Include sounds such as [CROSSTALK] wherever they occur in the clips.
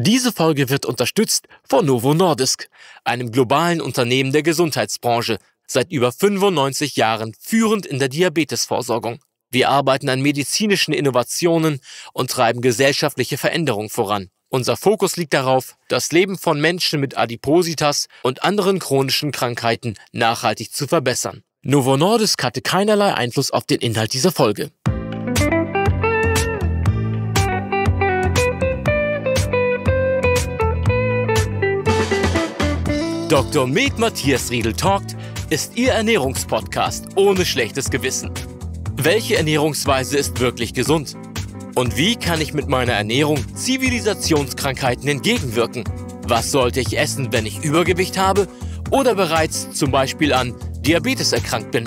Diese Folge wird unterstützt von Novo Nordisk, einem globalen Unternehmen der Gesundheitsbranche, seit über 95 Jahren führend in der Diabetesvorsorgung. Wir arbeiten an medizinischen Innovationen und treiben gesellschaftliche Veränderungen voran. Unser Fokus liegt darauf, das Leben von Menschen mit Adipositas und anderen chronischen Krankheiten nachhaltig zu verbessern. Novo Nordisk hatte keinerlei Einfluss auf den Inhalt dieser Folge. Dr. Med Matthias Riedel Talkt ist Ihr Ernährungspodcast ohne schlechtes Gewissen. Welche Ernährungsweise ist wirklich gesund? Und wie kann ich mit meiner Ernährung Zivilisationskrankheiten entgegenwirken? Was sollte ich essen, wenn ich Übergewicht habe oder bereits zum Beispiel an Diabetes erkrankt bin?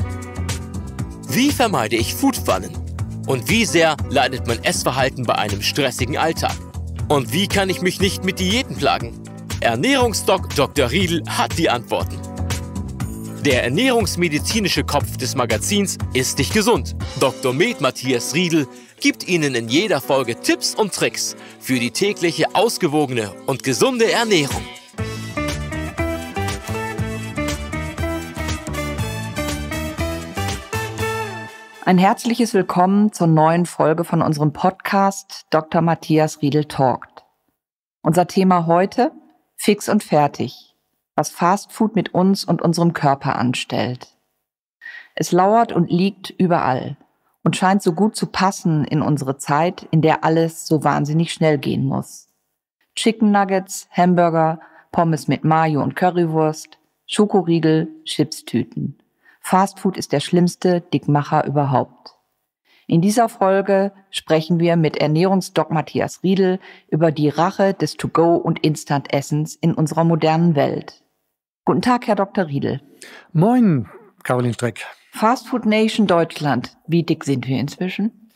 Wie vermeide ich Foodfallen? Und wie sehr leidet mein Essverhalten bei einem stressigen Alltag? Und wie kann ich mich nicht mit Diäten plagen? Ernährungsdoc Dr. Riedl hat die Antworten. Der ernährungsmedizinische Kopf des Magazins Ist dich gesund. Dr. Med Matthias Riedl gibt Ihnen in jeder Folge Tipps und Tricks für die tägliche ausgewogene und gesunde Ernährung. Ein herzliches Willkommen zur neuen Folge von unserem Podcast Dr. Matthias Riedel Talkt. Unser Thema heute Fix und fertig, was Fastfood mit uns und unserem Körper anstellt. Es lauert und liegt überall und scheint so gut zu passen in unsere Zeit, in der alles so wahnsinnig schnell gehen muss. Chicken Nuggets, Hamburger, Pommes mit Mayo und Currywurst, Schokoriegel, Chipstüten. Fastfood ist der schlimmste Dickmacher überhaupt. In dieser Folge sprechen wir mit Ernährungsdoc Matthias Riedel über die Rache des To-Go- und Instant-Essens in unserer modernen Welt. Guten Tag, Herr Dr. Riedel. Moin, Caroline Streck. Fast Food Nation Deutschland. Wie dick sind wir inzwischen?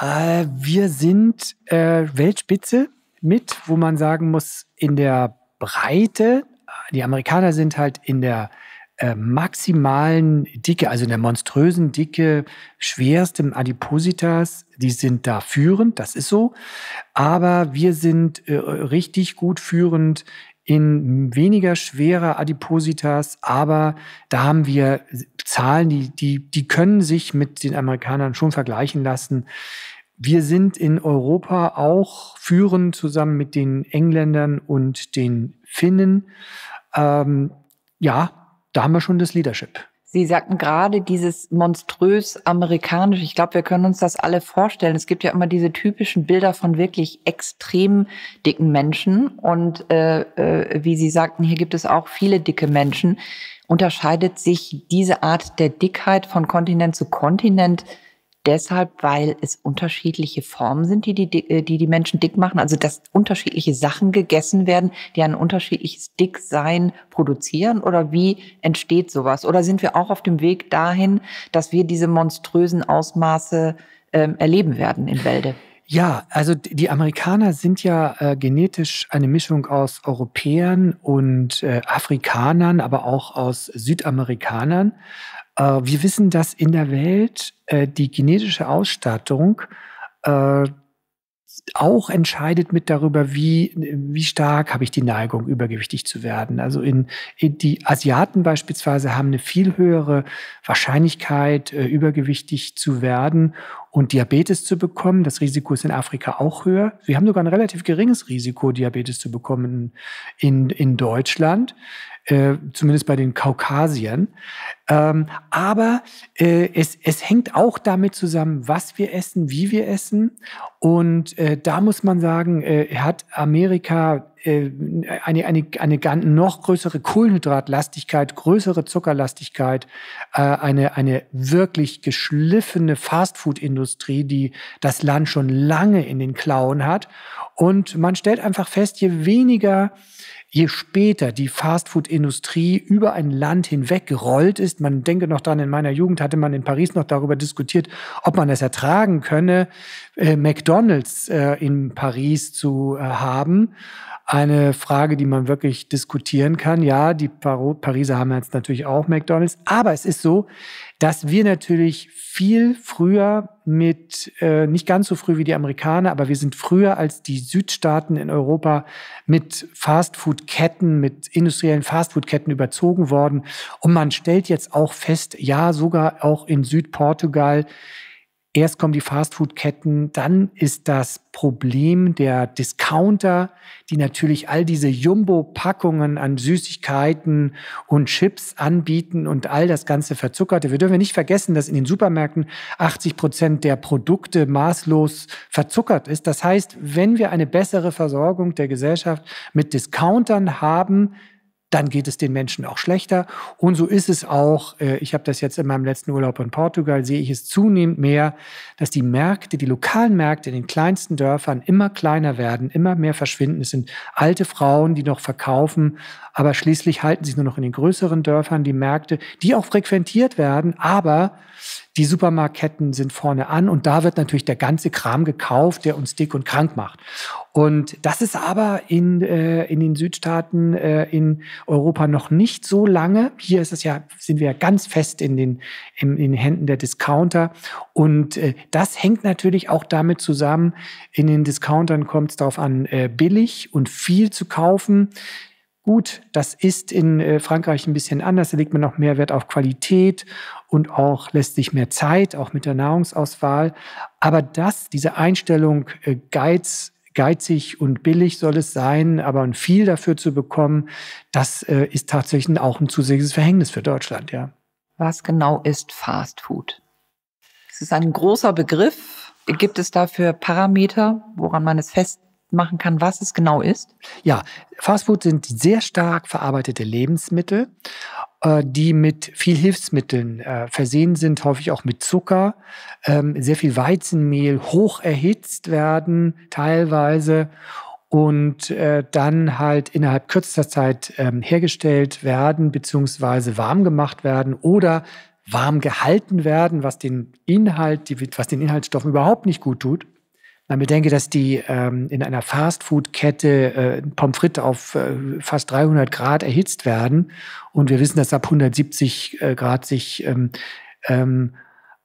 Äh, wir sind äh, Weltspitze mit, wo man sagen muss, in der Breite. Die Amerikaner sind halt in der äh, maximalen Dicke, also in der monströsen Dicke, schwerstem Adipositas, die sind da führend, das ist so. Aber wir sind äh, richtig gut führend in weniger schwerer Adipositas, aber da haben wir Zahlen, die, die, die können sich mit den Amerikanern schon vergleichen lassen. Wir sind in Europa auch führend zusammen mit den Engländern und den Finnen. Ähm, ja, da haben wir schon das Leadership. Sie sagten gerade dieses monströs amerikanische. Ich glaube, wir können uns das alle vorstellen. Es gibt ja immer diese typischen Bilder von wirklich extrem dicken Menschen. Und äh, äh, wie Sie sagten, hier gibt es auch viele dicke Menschen. Unterscheidet sich diese Art der Dickheit von Kontinent zu Kontinent deshalb, weil es unterschiedliche Formen sind, die die, äh, die die Menschen dick machen. Also dass unterschiedliche Sachen gegessen werden, die ein unterschiedliches Dicksein produzieren? Oder wie entsteht sowas? Oder sind wir auch auf dem Weg dahin, dass wir diese monströsen Ausmaße ähm, erleben werden in Wälde? Ja, also die Amerikaner sind ja äh, genetisch eine Mischung aus Europäern und äh, Afrikanern, aber auch aus Südamerikanern. Äh, wir wissen, dass in der Welt äh, die genetische Ausstattung äh, auch entscheidet mit darüber, wie, wie stark habe ich die Neigung, übergewichtig zu werden. Also in, in die Asiaten beispielsweise haben eine viel höhere Wahrscheinlichkeit, äh, übergewichtig zu werden und Diabetes zu bekommen. Das Risiko ist in Afrika auch höher. Wir haben sogar ein relativ geringes Risiko, Diabetes zu bekommen in, in Deutschland. Äh, zumindest bei den Kaukasiern. Ähm, aber äh, es, es hängt auch damit zusammen, was wir essen, wie wir essen. Und äh, da muss man sagen, äh, hat Amerika äh, eine, eine, eine noch größere Kohlenhydratlastigkeit, größere Zuckerlastigkeit, äh, eine, eine wirklich geschliffene Fastfood-Industrie, die das Land schon lange in den Klauen hat. Und man stellt einfach fest, je weniger je später die Fastfood-Industrie über ein Land hinweg gerollt ist, man denke noch dann, in meiner Jugend hatte man in Paris noch darüber diskutiert, ob man es ertragen könne, äh, McDonald's äh, in Paris zu äh, haben, eine Frage, die man wirklich diskutieren kann. Ja, die Pariser haben jetzt natürlich auch McDonald's, aber es ist so, dass wir natürlich viel früher mit, äh, nicht ganz so früh wie die Amerikaner, aber wir sind früher als die Südstaaten in Europa mit Fastfood-Ketten, mit industriellen Fastfood-Ketten überzogen worden. Und man stellt jetzt auch fest, ja, sogar auch in Südportugal Erst kommen die Fastfood-Ketten, dann ist das Problem der Discounter, die natürlich all diese Jumbo-Packungen an Süßigkeiten und Chips anbieten und all das ganze Verzuckerte. Wir dürfen nicht vergessen, dass in den Supermärkten 80 Prozent der Produkte maßlos verzuckert ist. Das heißt, wenn wir eine bessere Versorgung der Gesellschaft mit Discountern haben, dann geht es den Menschen auch schlechter. Und so ist es auch, äh, ich habe das jetzt in meinem letzten Urlaub in Portugal, sehe ich es zunehmend mehr, dass die Märkte, die lokalen Märkte in den kleinsten Dörfern immer kleiner werden, immer mehr verschwinden. Es sind alte Frauen, die noch verkaufen, aber schließlich halten sich nur noch in den größeren Dörfern die Märkte, die auch frequentiert werden, aber die Supermarktketten sind vorne an und da wird natürlich der ganze Kram gekauft, der uns dick und krank macht. Und das ist aber in, äh, in den Südstaaten äh, in Europa noch nicht so lange. Hier ist es ja, sind wir ja ganz fest in den, in, in den Händen der Discounter. Und äh, das hängt natürlich auch damit zusammen, in den Discountern kommt es darauf an, äh, billig und viel zu kaufen. Gut, das ist in äh, Frankreich ein bisschen anders. Da legt man noch mehr Wert auf Qualität und auch lässt sich mehr Zeit, auch mit der Nahrungsauswahl. Aber das, diese Einstellung, äh, Geiz geizig und billig soll es sein, aber ein viel dafür zu bekommen, das äh, ist tatsächlich auch ein zusätzliches Verhängnis für Deutschland, ja. Was genau ist Fast Food? Es ist ein großer Begriff. Gibt es dafür Parameter, woran man es festmachen kann, was es genau ist? Ja, Fast Food sind sehr stark verarbeitete Lebensmittel äh, die mit viel Hilfsmitteln äh, versehen sind, häufig auch mit Zucker, ähm, sehr viel Weizenmehl hoch erhitzt werden teilweise und äh, dann halt innerhalb kürzester Zeit ähm, hergestellt werden beziehungsweise warm gemacht werden oder warm gehalten werden, was den Inhalt, die, was den Inhaltsstoffen überhaupt nicht gut tut man bedenke, dass die ähm, in einer Fastfood-Kette äh, Pommes frites auf äh, fast 300 Grad erhitzt werden. Und wir wissen, dass ab 170 äh, Grad sich ähm, ähm,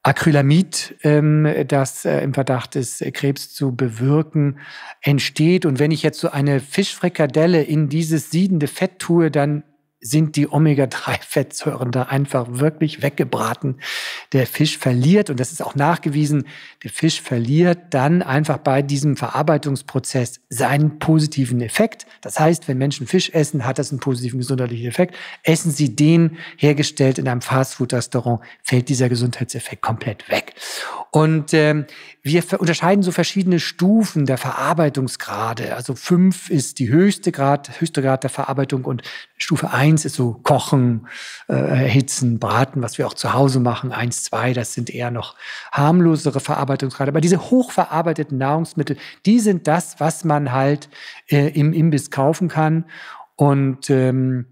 Acrylamid, ähm, das äh, im Verdacht ist, äh, Krebs zu bewirken, entsteht. Und wenn ich jetzt so eine Fischfrikadelle in dieses siedende Fett tue, dann sind die Omega-3-Fettsäuren da einfach wirklich weggebraten. Der Fisch verliert, und das ist auch nachgewiesen, der Fisch verliert dann einfach bei diesem Verarbeitungsprozess seinen positiven Effekt. Das heißt, wenn Menschen Fisch essen, hat das einen positiven gesundheitlichen Effekt. Essen sie den hergestellt in einem Fastfood-Restaurant, fällt dieser Gesundheitseffekt komplett weg. Und ähm, wir unterscheiden so verschiedene Stufen der Verarbeitungsgrade. Also fünf ist die höchste Grad, höchste Grad der Verarbeitung und Stufe eins ist so Kochen, äh, Erhitzen, Braten, was wir auch zu Hause machen. Eins, zwei, das sind eher noch harmlosere Verarbeitungsgrade. Aber diese hochverarbeiteten Nahrungsmittel, die sind das, was man halt äh, im Imbiss kaufen kann. Und ähm,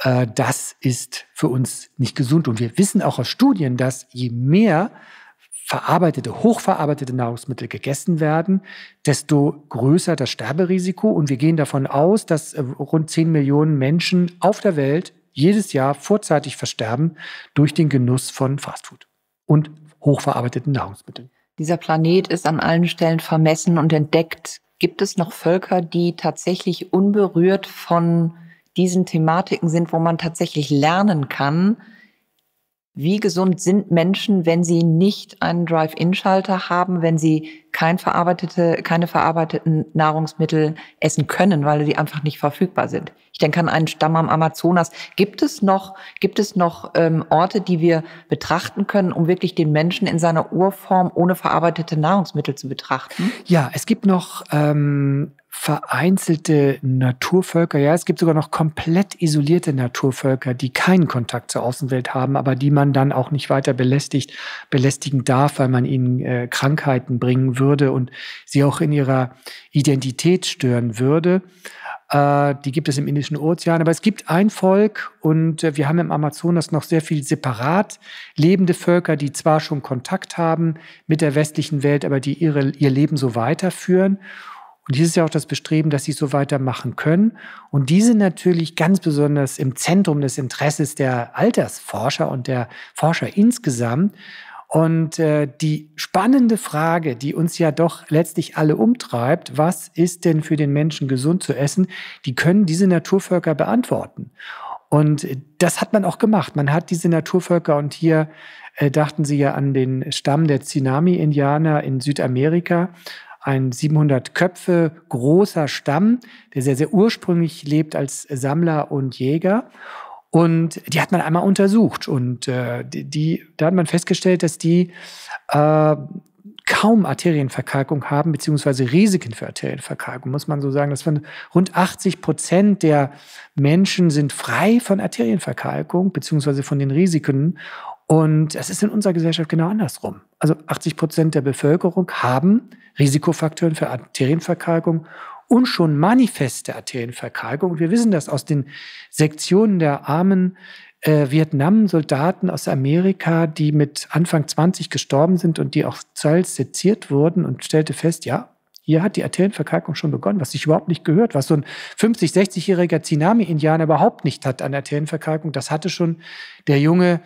äh, das ist für uns nicht gesund. Und wir wissen auch aus Studien, dass je mehr verarbeitete, hochverarbeitete Nahrungsmittel gegessen werden, desto größer das Sterberisiko. Und wir gehen davon aus, dass äh, rund 10 Millionen Menschen auf der Welt jedes Jahr vorzeitig versterben durch den Genuss von Fastfood und hochverarbeiteten Nahrungsmitteln. Dieser Planet ist an allen Stellen vermessen und entdeckt. Gibt es noch Völker, die tatsächlich unberührt von diesen Thematiken sind, wo man tatsächlich lernen kann, wie gesund sind Menschen, wenn sie nicht einen Drive-In-Schalter haben, wenn sie kein verarbeitete, keine verarbeiteten Nahrungsmittel essen können, weil sie einfach nicht verfügbar sind? Ich denke an einen Stamm am Amazonas. Gibt es noch, gibt es noch ähm, Orte, die wir betrachten können, um wirklich den Menschen in seiner Urform ohne verarbeitete Nahrungsmittel zu betrachten? Ja, es gibt noch ähm, vereinzelte Naturvölker, ja, es gibt sogar noch komplett isolierte Naturvölker, die keinen Kontakt zur Außenwelt haben, aber die man dann auch nicht weiter belästigt, belästigen darf, weil man ihnen äh, Krankheiten bringen würde und sie auch in ihrer Identität stören würde. Äh, die gibt es im Indischen Ozean, aber es gibt ein Volk und äh, wir haben im Amazonas noch sehr viel separat lebende Völker, die zwar schon Kontakt haben mit der westlichen Welt, aber die ihre, ihr Leben so weiterführen. Und hier ist ja auch das Bestreben, dass sie so weitermachen können. Und die sind natürlich ganz besonders im Zentrum des Interesses der Altersforscher und der Forscher insgesamt. Und äh, die spannende Frage, die uns ja doch letztlich alle umtreibt, was ist denn für den Menschen gesund zu essen, die können diese Naturvölker beantworten. Und das hat man auch gemacht. Man hat diese Naturvölker und hier äh, dachten sie ja an den Stamm der Tsunami-Indianer in Südamerika ein 700 Köpfe großer Stamm, der sehr, sehr ursprünglich lebt als Sammler und Jäger. Und die hat man einmal untersucht und äh, die, da hat man festgestellt, dass die äh, kaum Arterienverkalkung haben, beziehungsweise Risiken für Arterienverkalkung, muss man so sagen. Das waren rund 80 Prozent der Menschen sind frei von Arterienverkalkung, beziehungsweise von den Risiken. Und das ist in unserer Gesellschaft genau andersrum. Also 80 Prozent der Bevölkerung haben Risikofaktoren für Arterienverkalkung und schon manifeste Arterienverkalkung. Und wir wissen das aus den Sektionen der armen äh, Vietnam-Soldaten aus Amerika, die mit Anfang 20 gestorben sind und die auch teils seziert wurden und stellte fest, ja, hier hat die Arterienverkalkung schon begonnen, was sich überhaupt nicht gehört, was so ein 50, 60-jähriger Tsunami-Indianer überhaupt nicht hat an Arterienverkalkung. Das hatte schon der junge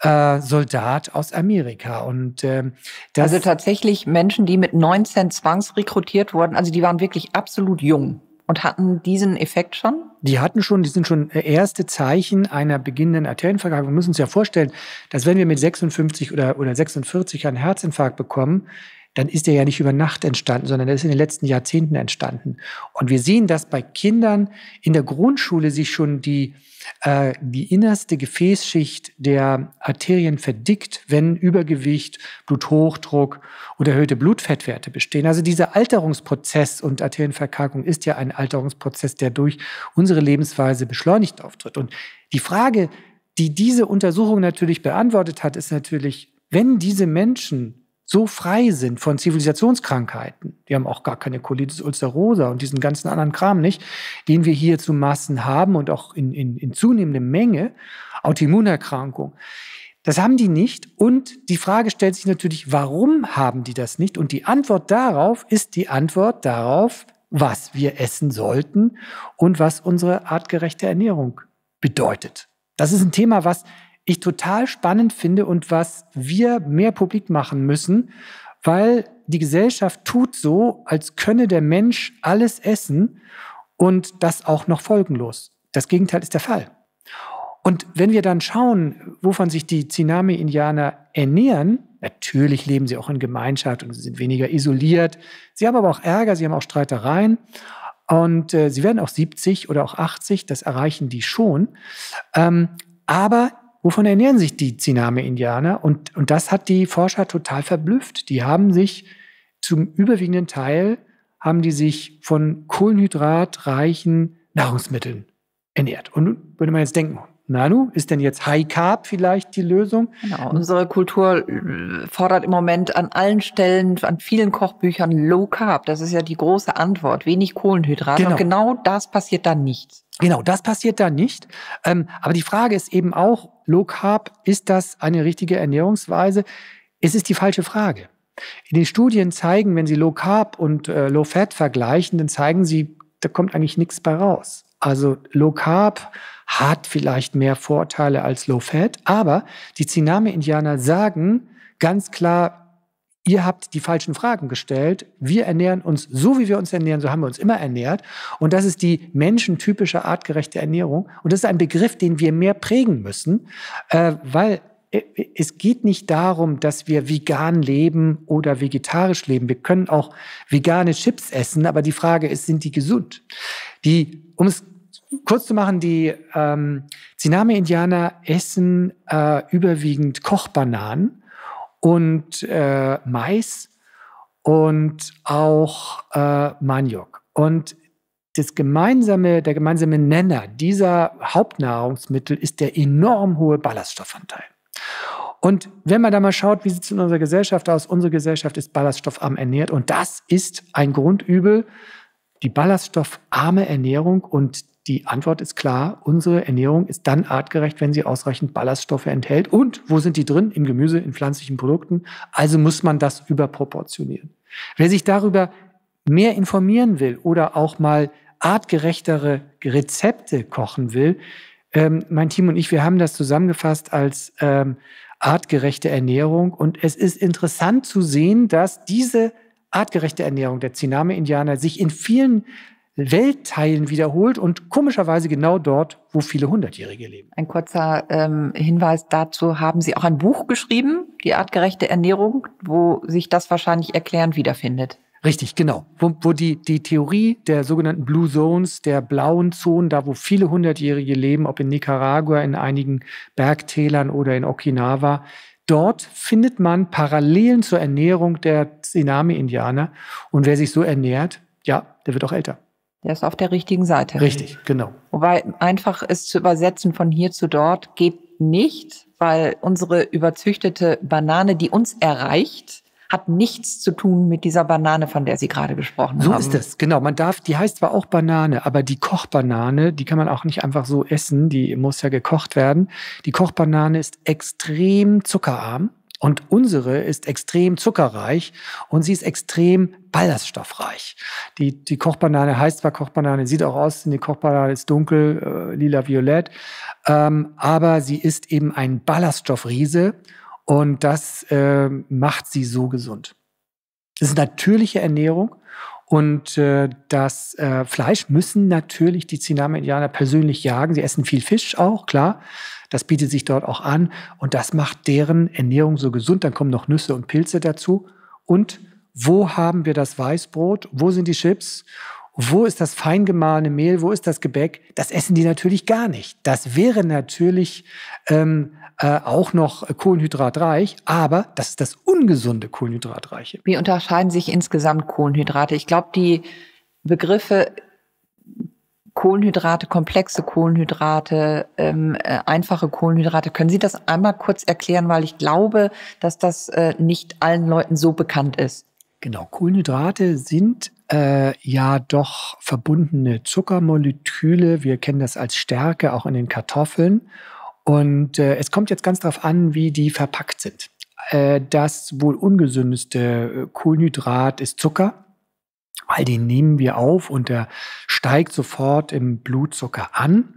äh, Soldat aus Amerika. Und ähm, das also tatsächlich Menschen, die mit 19 zwangsrekrutiert wurden, also die waren wirklich absolut jung und hatten diesen Effekt schon? Die hatten schon, die sind schon äh, erste Zeichen einer beginnenden Arterienvergabe. Wir müssen uns ja vorstellen, dass wenn wir mit 56 oder, oder 46 einen Herzinfarkt bekommen, dann ist der ja nicht über Nacht entstanden, sondern der ist in den letzten Jahrzehnten entstanden. Und wir sehen, dass bei Kindern in der Grundschule sich schon die äh, die innerste Gefäßschicht der Arterien verdickt, wenn Übergewicht, Bluthochdruck und erhöhte Blutfettwerte bestehen. Also dieser Alterungsprozess und Arterienverkalkung ist ja ein Alterungsprozess, der durch unsere Lebensweise beschleunigt auftritt. Und die Frage, die diese Untersuchung natürlich beantwortet hat, ist natürlich, wenn diese Menschen so frei sind von Zivilisationskrankheiten, die haben auch gar keine Colitis ulcerosa und diesen ganzen anderen Kram nicht, den wir hier zu Massen haben und auch in, in, in zunehmender Menge, Autoimmunerkrankung. Das haben die nicht. Und die Frage stellt sich natürlich, warum haben die das nicht? Und die Antwort darauf ist die Antwort darauf, was wir essen sollten und was unsere artgerechte Ernährung bedeutet. Das ist ein Thema, was ich total spannend finde und was wir mehr publik machen müssen, weil die Gesellschaft tut so, als könne der Mensch alles essen und das auch noch folgenlos. Das Gegenteil ist der Fall. Und wenn wir dann schauen, wovon sich die Tsunami-Indianer ernähren, natürlich leben sie auch in Gemeinschaft und sind weniger isoliert. Sie haben aber auch Ärger, sie haben auch Streitereien. Und äh, sie werden auch 70 oder auch 80, das erreichen die schon. Ähm, aber wovon ernähren sich die Tsiname-Indianer? Und, und das hat die Forscher total verblüfft. Die haben sich zum überwiegenden Teil, haben die sich von kohlenhydratreichen Nahrungsmitteln ernährt. Und würde man jetzt denken, Nanu, ist denn jetzt High Carb vielleicht die Lösung? Genau, unsere Kultur äh, fordert im Moment an allen Stellen, an vielen Kochbüchern Low Carb. Das ist ja die große Antwort. Wenig Kohlenhydrat. Genau. Und genau das passiert dann nicht. Genau, das passiert da nicht. Ähm, aber die Frage ist eben auch, Low Carb, ist das eine richtige Ernährungsweise? Es ist die falsche Frage. In den Studien zeigen, wenn Sie Low Carb und äh, Low Fat vergleichen, dann zeigen Sie, da kommt eigentlich nichts bei raus. Also Low Carb hat vielleicht mehr Vorteile als Low Fat, aber die Tsunami-Indianer sagen ganz klar, ihr habt die falschen Fragen gestellt. Wir ernähren uns so, wie wir uns ernähren, so haben wir uns immer ernährt. Und das ist die menschentypische artgerechte Ernährung. Und das ist ein Begriff, den wir mehr prägen müssen, äh, weil äh, es geht nicht darum, dass wir vegan leben oder vegetarisch leben. Wir können auch vegane Chips essen, aber die Frage ist, sind die gesund? Die, um es kurz zu machen, die ähm, Tsunami-Indianer essen äh, überwiegend Kochbananen und äh, Mais und auch äh, Maniok. Und das gemeinsame, der gemeinsame Nenner dieser Hauptnahrungsmittel ist der enorm hohe Ballaststoffanteil. Und wenn man da mal schaut, wie sieht es in unserer Gesellschaft aus? Unsere Gesellschaft ist ballaststoffarm ernährt und das ist ein Grundübel, die ballaststoffarme Ernährung und die Antwort ist klar, unsere Ernährung ist dann artgerecht, wenn sie ausreichend Ballaststoffe enthält. Und wo sind die drin? Im Gemüse, in pflanzlichen Produkten. Also muss man das überproportionieren. Wer sich darüber mehr informieren will oder auch mal artgerechtere Rezepte kochen will, ähm, mein Team und ich, wir haben das zusammengefasst als ähm, artgerechte Ernährung. Und es ist interessant zu sehen, dass diese artgerechte Ernährung der Tsiname-Indianer sich in vielen Weltteilen wiederholt und komischerweise genau dort, wo viele Hundertjährige leben. Ein kurzer ähm, Hinweis dazu, haben Sie auch ein Buch geschrieben, die artgerechte Ernährung, wo sich das wahrscheinlich erklärend wiederfindet. Richtig, genau. Wo, wo, die, die Theorie der sogenannten Blue Zones, der blauen Zonen, da wo viele Hundertjährige leben, ob in Nicaragua, in einigen Bergtälern oder in Okinawa, dort findet man Parallelen zur Ernährung der Tsunami-Indianer. Und wer sich so ernährt, ja, der wird auch älter. Der ist auf der richtigen Seite. Richtig, genau. Wobei einfach es zu übersetzen von hier zu dort geht nicht, weil unsere überzüchtete Banane, die uns erreicht, hat nichts zu tun mit dieser Banane, von der Sie gerade gesprochen so haben. So ist es, genau. Man darf, die heißt zwar auch Banane, aber die Kochbanane, die kann man auch nicht einfach so essen, die muss ja gekocht werden. Die Kochbanane ist extrem zuckerarm. Und unsere ist extrem zuckerreich und sie ist extrem ballaststoffreich. Die, die Kochbanane heißt zwar Kochbanane, sieht auch aus, die Kochbanane ist dunkel, äh, lila-violett, ähm, aber sie ist eben ein Ballaststoffriese und das äh, macht sie so gesund. Das ist natürliche Ernährung und äh, das äh, Fleisch müssen natürlich die Tsunami-Indianer persönlich jagen. Sie essen viel Fisch auch, klar. Das bietet sich dort auch an und das macht deren Ernährung so gesund. Dann kommen noch Nüsse und Pilze dazu. Und wo haben wir das Weißbrot? Wo sind die Chips? Wo ist das fein gemahlene Mehl? Wo ist das Gebäck? Das essen die natürlich gar nicht. Das wäre natürlich ähm, äh, auch noch kohlenhydratreich, aber das ist das ungesunde Kohlenhydratreiche. Wie unterscheiden sich insgesamt Kohlenhydrate? Ich glaube, die Begriffe Kohlenhydrate, komplexe Kohlenhydrate, ähm, äh, einfache Kohlenhydrate. Können Sie das einmal kurz erklären, weil ich glaube, dass das äh, nicht allen Leuten so bekannt ist. Genau, Kohlenhydrate sind äh, ja doch verbundene Zuckermoleküle. Wir kennen das als Stärke auch in den Kartoffeln. Und äh, es kommt jetzt ganz darauf an, wie die verpackt sind. Äh, das wohl ungesündeste äh, Kohlenhydrat ist Zucker. All den nehmen wir auf und der steigt sofort im Blutzucker an.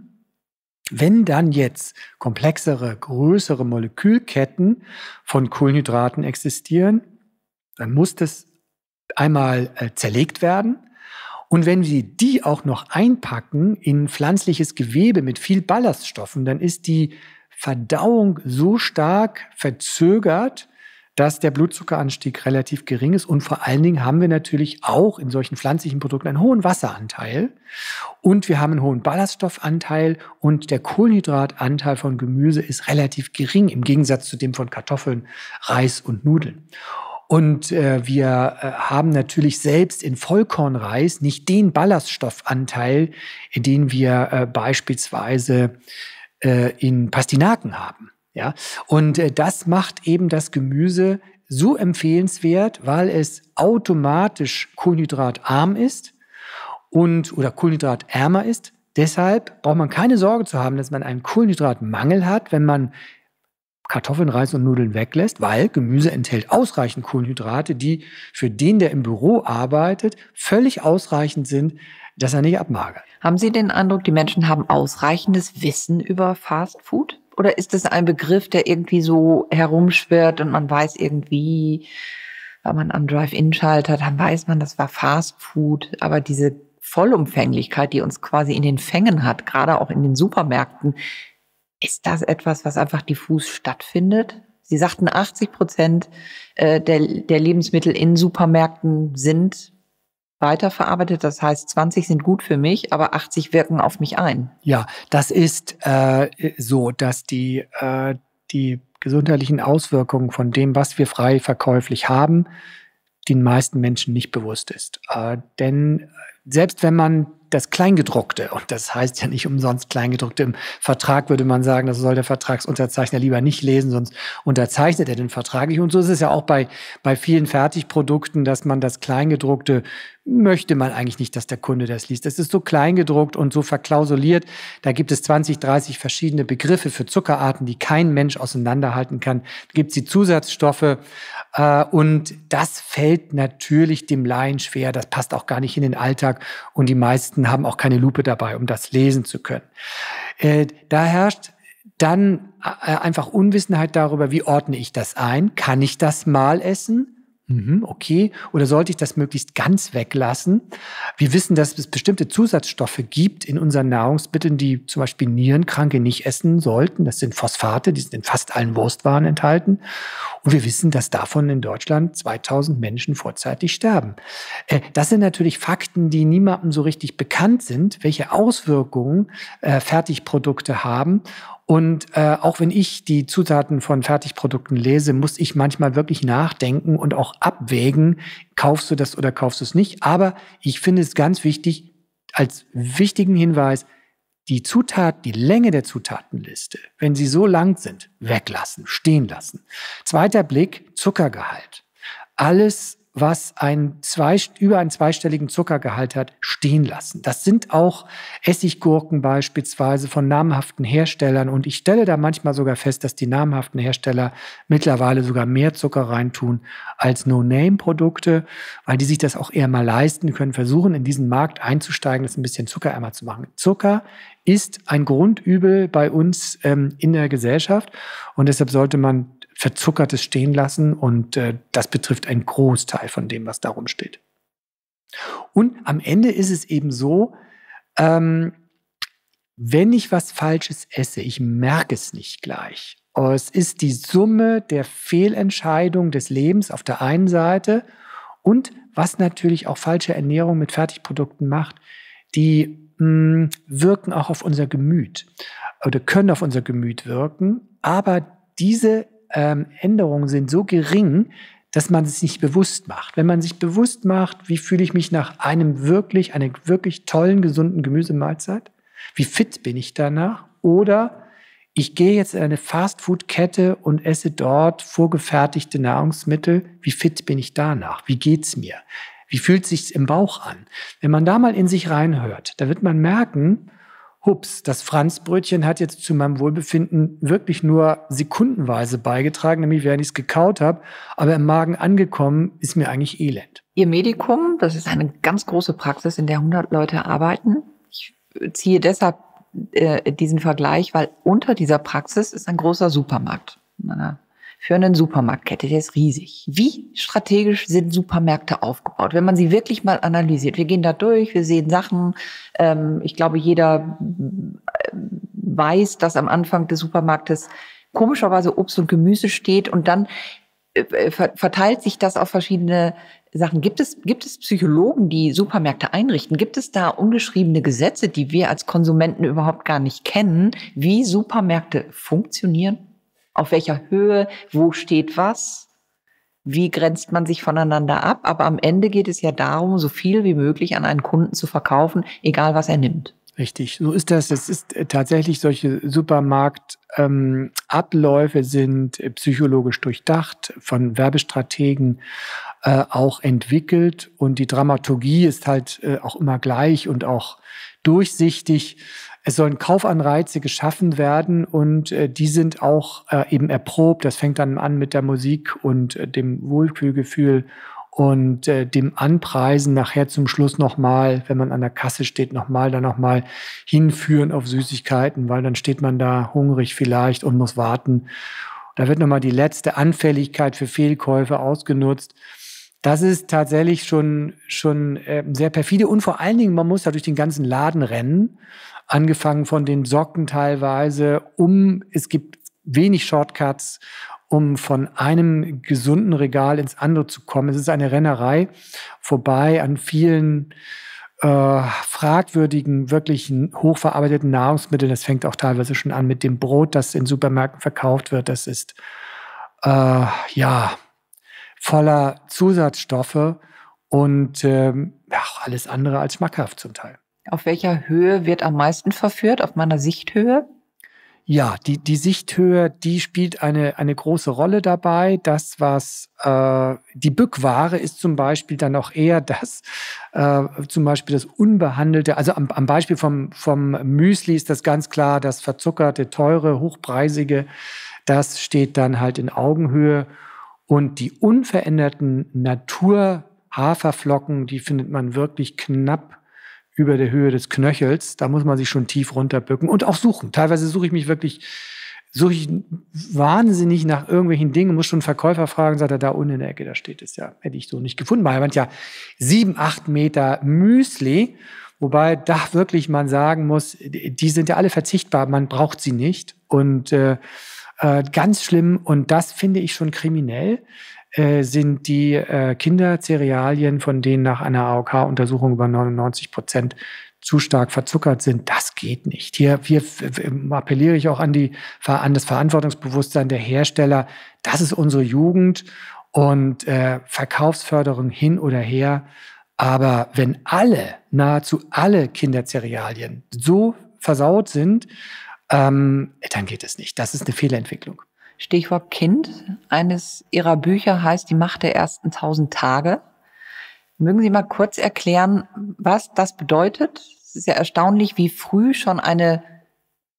Wenn dann jetzt komplexere, größere Molekülketten von Kohlenhydraten existieren, dann muss das einmal äh, zerlegt werden. Und wenn wir die auch noch einpacken in pflanzliches Gewebe mit viel Ballaststoffen, dann ist die Verdauung so stark verzögert, dass der Blutzuckeranstieg relativ gering ist. Und vor allen Dingen haben wir natürlich auch in solchen pflanzlichen Produkten einen hohen Wasseranteil. Und wir haben einen hohen Ballaststoffanteil. Und der Kohlenhydratanteil von Gemüse ist relativ gering im Gegensatz zu dem von Kartoffeln, Reis und Nudeln. Und äh, wir äh, haben natürlich selbst in Vollkornreis nicht den Ballaststoffanteil, den wir äh, beispielsweise äh, in Pastinaken haben. Ja, und äh, das macht eben das Gemüse so empfehlenswert, weil es automatisch kohlenhydratarm ist und oder kohlenhydratärmer ist. Deshalb braucht man keine Sorge zu haben, dass man einen Kohlenhydratmangel hat, wenn man Kartoffeln, Reis und Nudeln weglässt, weil Gemüse enthält ausreichend Kohlenhydrate, die für den, der im Büro arbeitet, völlig ausreichend sind, dass er nicht abmagert. Haben Sie den Eindruck, die Menschen haben ausreichendes Wissen über Fast Food? Oder ist das ein Begriff, der irgendwie so herumschwirrt und man weiß irgendwie, wenn man am Drive-In schaltet, dann weiß man, das war Fast Food. Aber diese Vollumfänglichkeit, die uns quasi in den Fängen hat, gerade auch in den Supermärkten, ist das etwas, was einfach diffus stattfindet? Sie sagten, 80 Prozent äh, der, der Lebensmittel in Supermärkten sind weiterverarbeitet. Das heißt, 20 sind gut für mich, aber 80 wirken auf mich ein. Ja, das ist äh, so, dass die, äh, die gesundheitlichen Auswirkungen von dem, was wir frei verkäuflich haben, den meisten Menschen nicht bewusst ist. Äh, denn selbst wenn man das Kleingedruckte, und das heißt ja nicht umsonst Kleingedruckte im Vertrag, würde man sagen, das soll der Vertragsunterzeichner lieber nicht lesen, sonst unterzeichnet er den Vertrag nicht. Und so ist es ja auch bei, bei vielen Fertigprodukten, dass man das Kleingedruckte möchte man eigentlich nicht, dass der Kunde das liest. Das ist so kleingedruckt und so verklausuliert. Da gibt es 20, 30 verschiedene Begriffe für Zuckerarten, die kein Mensch auseinanderhalten kann. Da gibt es die Zusatzstoffe. Äh, und das fällt natürlich dem Laien schwer. Das passt auch gar nicht in den Alltag und die meisten haben auch keine Lupe dabei, um das lesen zu können. Äh, da herrscht dann äh, einfach Unwissenheit darüber, wie ordne ich das ein? Kann ich das mal essen? Mhm, okay, oder sollte ich das möglichst ganz weglassen? Wir wissen, dass es bestimmte Zusatzstoffe gibt in unseren Nahrungsmitteln, die zum Beispiel Nierenkranke nicht essen sollten. Das sind Phosphate, die sind in fast allen Wurstwaren enthalten. Und wir wissen, dass davon in Deutschland 2000 Menschen vorzeitig sterben. Äh, das sind natürlich Fakten, die niemandem so richtig bekannt sind, welche Auswirkungen äh, Fertigprodukte haben und äh, auch wenn ich die Zutaten von Fertigprodukten lese, muss ich manchmal wirklich nachdenken und auch abwägen, kaufst du das oder kaufst du es nicht. Aber ich finde es ganz wichtig, als wichtigen Hinweis, die Zutat, die Länge der Zutatenliste, wenn sie so lang sind, weglassen, stehen lassen. Zweiter Blick, Zuckergehalt. Alles was ein zwei, über einen zweistelligen Zuckergehalt hat, stehen lassen. Das sind auch Essiggurken beispielsweise von namhaften Herstellern. Und ich stelle da manchmal sogar fest, dass die namhaften Hersteller mittlerweile sogar mehr Zucker reintun als No-Name-Produkte, weil die sich das auch eher mal leisten können, versuchen, in diesen Markt einzusteigen, das ein bisschen zuckerärmer zu machen. Zucker ist ein Grundübel bei uns ähm, in der Gesellschaft. Und deshalb sollte man Verzuckertes stehen lassen und äh, das betrifft einen Großteil von dem, was darum steht. Und am Ende ist es eben so, ähm, wenn ich was Falsches esse, ich merke es nicht gleich. Oh, es ist die Summe der Fehlentscheidung des Lebens auf der einen Seite und was natürlich auch falsche Ernährung mit Fertigprodukten macht, die mh, hm, wirken auch auf unser Gemüt oder können auf unser Gemüt wirken. Aber diese ähm, Änderungen sind so gering, dass man es nicht bewusst macht. Wenn man sich bewusst macht, wie fühle ich mich nach einem wirklich, einer wirklich tollen, gesunden Gemüsemahlzeit, wie fit bin ich danach oder ich gehe jetzt in eine Fastfood-Kette und esse dort vorgefertigte Nahrungsmittel. Wie fit bin ich danach? Wie geht's mir? Wie fühlt sich's im Bauch an? Wenn man da mal in sich reinhört, da wird man merken, hups, das Franzbrötchen hat jetzt zu meinem Wohlbefinden wirklich nur sekundenweise beigetragen, nämlich während ich es gekaut habe, aber im Magen angekommen ist mir eigentlich elend. Ihr Medikum, das ist eine ganz große Praxis, in der 100 Leute arbeiten. Ich ziehe deshalb äh, diesen Vergleich, weil unter dieser Praxis ist ein großer Supermarkt in einer für eine Supermarktkette, der ist riesig. Wie strategisch sind Supermärkte aufgebaut? Wenn man sie wirklich mal analysiert, wir gehen da durch, wir sehen Sachen. Ähm, ich glaube, jeder äh, weiß, dass am Anfang des Supermarktes komischerweise Obst und Gemüse steht und dann äh, äh, verteilt sich das auf verschiedene Sachen. Gibt es, gibt es Psychologen, die Supermärkte einrichten? Gibt es da ungeschriebene Gesetze, die wir als Konsumenten überhaupt gar nicht kennen, wie Supermärkte funktionieren? auf welcher Höhe, wo steht was, wie grenzt man sich voneinander ab. Aber am Ende geht es ja darum, so viel wie möglich an einen Kunden zu verkaufen, egal was er nimmt. Richtig, so ist das. Das ist äh, tatsächlich solche Supermarkt. ähm, sind äh, psychologisch durchdacht, von Werbestrategen äh, auch entwickelt und die Dramaturgie ist halt äh, auch immer gleich und auch durchsichtig. Es sollen Kaufanreize geschaffen werden und äh, die sind auch äh, eben erprobt. Das fängt dann an mit der Musik und äh, dem Wohlfühlgefühl und äh, dem Anpreisen nachher zum Schluss nochmal, wenn man an der Kasse steht, nochmal dann nochmal hinführen auf Süßigkeiten, weil dann steht man da hungrig vielleicht und muss warten. Da wird nochmal die letzte Anfälligkeit für Fehlkäufe ausgenutzt. Das ist tatsächlich schon, schon äh, sehr perfide und vor allen Dingen, man muss da durch den ganzen Laden rennen angefangen von den Socken teilweise, um, es gibt wenig Shortcuts, um von einem gesunden Regal ins andere zu kommen. Es ist eine Rennerei vorbei an vielen äh, fragwürdigen, wirklich hochverarbeiteten Nahrungsmitteln. Das fängt auch teilweise schon an mit dem Brot, das in Supermärkten verkauft wird. Das ist äh, ja voller Zusatzstoffe und ähm, ja, alles andere als schmackhaft zum Teil. Auf welcher Höhe wird am meisten verführt? Auf meiner Sichthöhe? Ja, die, die Sichthöhe, die spielt eine, eine große Rolle dabei. Das, was äh, die Bückware ist zum Beispiel dann auch eher das, äh, zum Beispiel das unbehandelte, also am, am Beispiel vom, vom Müsli ist das ganz klar, das verzuckerte, teure, hochpreisige, das steht dann halt in Augenhöhe. Und die unveränderten Naturhaferflocken, die findet man wirklich knapp über der Höhe des Knöchels. Da muss man sich schon tief runterbücken und auch suchen. Teilweise suche ich mich wirklich, suche ich wahnsinnig nach irgendwelchen Dingen, muss schon einen Verkäufer fragen, sagt er, da unten in der Ecke, da steht es ja. Hätte ich so nicht gefunden. Weil man ja sieben, acht Meter Müsli. Wobei da wirklich man sagen muss, die sind ja alle verzichtbar, man braucht sie nicht. Und äh, äh ganz schlimm und das finde ich schon kriminell. Äh, sind die äh, Kinderzerealien, von denen nach einer AOK-Untersuchung über 99 Prozent zu stark verzuckert sind, das geht nicht. Hier, hier ähm, appelliere ich auch an, die, an das Verantwortungsbewusstsein der Hersteller. Das ist unsere Jugend und äh, Verkaufsförderung hin oder her. Aber wenn alle, nahezu alle Kinderzerealien so versaut sind, ähm, dann geht es nicht. Das ist eine Fehlentwicklung. Stichwort Kind. Eines Ihrer Bücher heißt Die Macht der ersten tausend Tage. Mögen Sie mal kurz erklären, was das bedeutet? Es ist ja erstaunlich, wie früh schon eine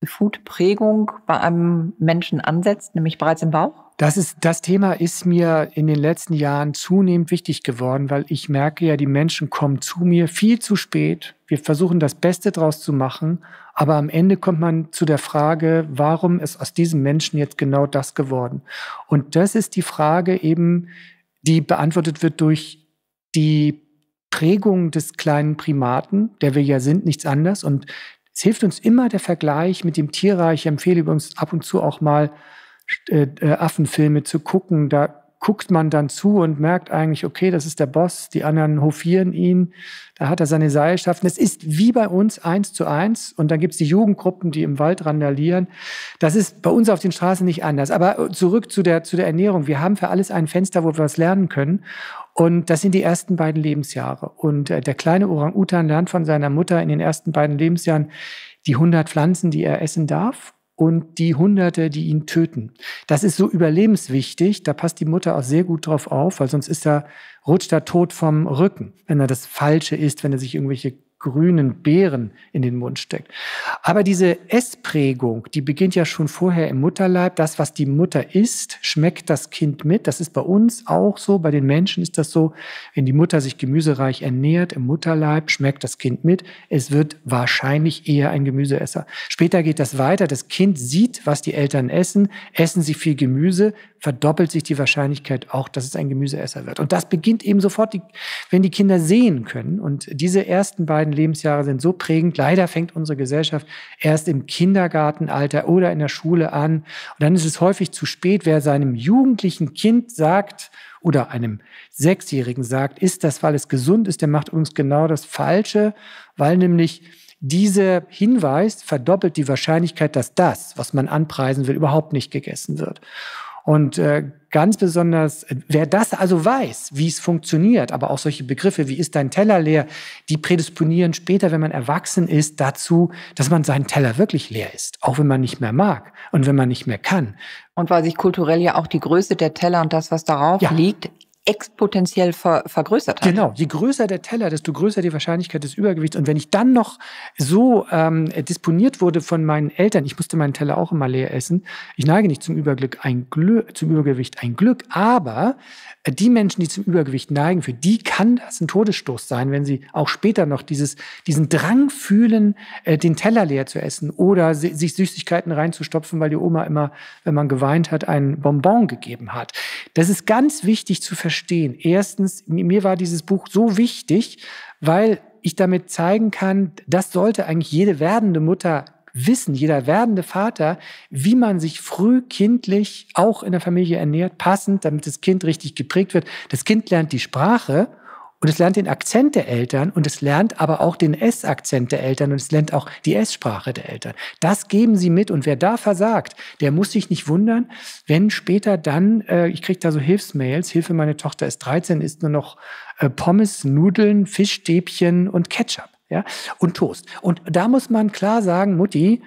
Food-Prägung bei einem Menschen ansetzt, nämlich bereits im Bauch. Das, ist, das Thema ist mir in den letzten Jahren zunehmend wichtig geworden, weil ich merke ja, die Menschen kommen zu mir viel zu spät. Wir versuchen das Beste draus zu machen aber am Ende kommt man zu der Frage, warum ist aus diesem Menschen jetzt genau das geworden? Und das ist die Frage eben, die beantwortet wird durch die Prägung des kleinen Primaten, der wir ja sind, nichts anders. Und es hilft uns immer der Vergleich mit dem Tierreich. Ich empfehle übrigens ab und zu auch mal äh, äh Affenfilme zu gucken. Da guckt man dann zu und merkt eigentlich, okay, das ist der Boss, die anderen hofieren ihn, da hat er seine Seilschaften. Es ist wie bei uns eins zu eins und dann gibt es die Jugendgruppen, die im Wald randalieren. Das ist bei uns auf den Straßen nicht anders. Aber äh, zurück zu der, zu der Ernährung. Wir haben für alles ein Fenster, wo wir was lernen können. Und das sind die ersten beiden Lebensjahre. Und äh, der kleine Orang-Utan lernt von seiner Mutter in den ersten beiden Lebensjahren die 100 Pflanzen, die er essen darf und die Hunderte, die ihn töten. Das ist so überlebenswichtig. Da passt die Mutter auch sehr gut drauf auf, weil sonst ist er, rutscht er tot vom Rücken, wenn er das Falsche ist, wenn er sich irgendwelche grünen Beeren in den Mund steckt. Aber diese Essprägung, die beginnt ja schon vorher im Mutterleib. Das, was die Mutter isst, schmeckt das Kind mit. Das ist bei uns auch so. Bei den Menschen ist das so. Wenn die Mutter sich gemüsereich ernährt im Mutterleib, schmeckt das Kind mit. Es wird wahrscheinlich eher ein Gemüseesser. Später geht das weiter. Das Kind sieht, was die Eltern essen. Essen sie viel Gemüse, verdoppelt sich die Wahrscheinlichkeit auch, dass es ein Gemüseesser wird. Und das beginnt eben sofort, die, wenn die Kinder sehen können. Und diese ersten beiden Lebensjahre sind so prägend. Leider fängt unsere Gesellschaft erst im Kindergartenalter oder in der Schule an. Und dann ist es häufig zu spät, wer seinem jugendlichen Kind sagt, oder einem Sechsjährigen sagt, ist das, weil es gesund ist, der macht uns genau das Falsche, weil nämlich dieser Hinweis verdoppelt die Wahrscheinlichkeit, dass das, was man anpreisen will, überhaupt nicht gegessen wird. Und äh, ganz besonders, wer das also weiß, wie es funktioniert, aber auch solche Begriffe wie ist dein Teller leer, die prädisponieren später, wenn man erwachsen ist, dazu, dass man seinen Teller wirklich leer ist, auch wenn man nicht mehr mag und wenn man nicht mehr kann. Und weil sich kulturell ja auch die Größe der Teller und das, was darauf ja. liegt, exponentiell ver vergrößert hat. Genau, je größer der Teller, desto größer die Wahrscheinlichkeit des Übergewichts. Und wenn ich dann noch so ähm, disponiert wurde von meinen Eltern, ich musste meinen Teller auch immer leer essen, ich neige nicht zum, Überglück, ein zum Übergewicht ein Glück, aber äh, die Menschen, die zum Übergewicht neigen, für die kann das ein Todesstoß sein, wenn sie auch später noch dieses, diesen Drang fühlen, äh, den Teller leer zu essen oder si sich Süßigkeiten reinzustopfen, weil die Oma immer, wenn man geweint hat, ein Bonbon gegeben hat. Das ist ganz wichtig zu verstehen verstehen. Erstens, mir war dieses Buch so wichtig, weil ich damit zeigen kann, das sollte eigentlich jede werdende Mutter wissen, jeder werdende Vater, wie man sich früh kindlich auch in der Familie ernährt, passend, damit das Kind richtig geprägt wird. Das Kind lernt die Sprache und es lernt den Akzent der Eltern und es lernt aber auch den S-Akzent der Eltern und es lernt auch die S-Sprache der Eltern. Das geben sie mit und wer da versagt, der muss sich nicht wundern, wenn später dann, äh, ich kriege da so Hilfsmails, Hilfe, meine Tochter ist 13, isst nur noch äh, Pommes, Nudeln, Fischstäbchen und Ketchup ja? und Toast. Und da muss man klar sagen, Mutti,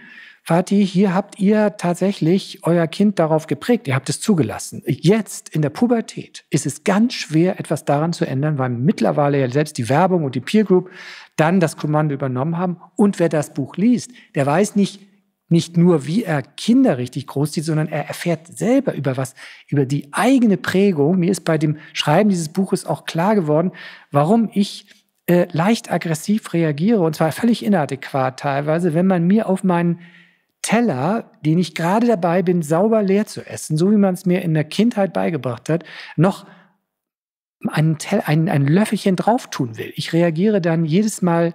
Vati, hier habt ihr tatsächlich euer Kind darauf geprägt, ihr habt es zugelassen. Jetzt in der Pubertät ist es ganz schwer, etwas daran zu ändern, weil mittlerweile ja selbst die Werbung und die Peer Group dann das Kommando übernommen haben. Und wer das Buch liest, der weiß nicht, nicht nur, wie er Kinder richtig großzieht, sondern er erfährt selber über was, über die eigene Prägung. Mir ist bei dem Schreiben dieses Buches auch klar geworden, warum ich äh, leicht aggressiv reagiere und zwar völlig inadäquat teilweise, wenn man mir auf meinen Teller, den ich gerade dabei bin, sauber leer zu essen, so wie man es mir in der Kindheit beigebracht hat, noch ein, ein, ein Löffelchen drauf tun will. Ich reagiere dann jedes Mal,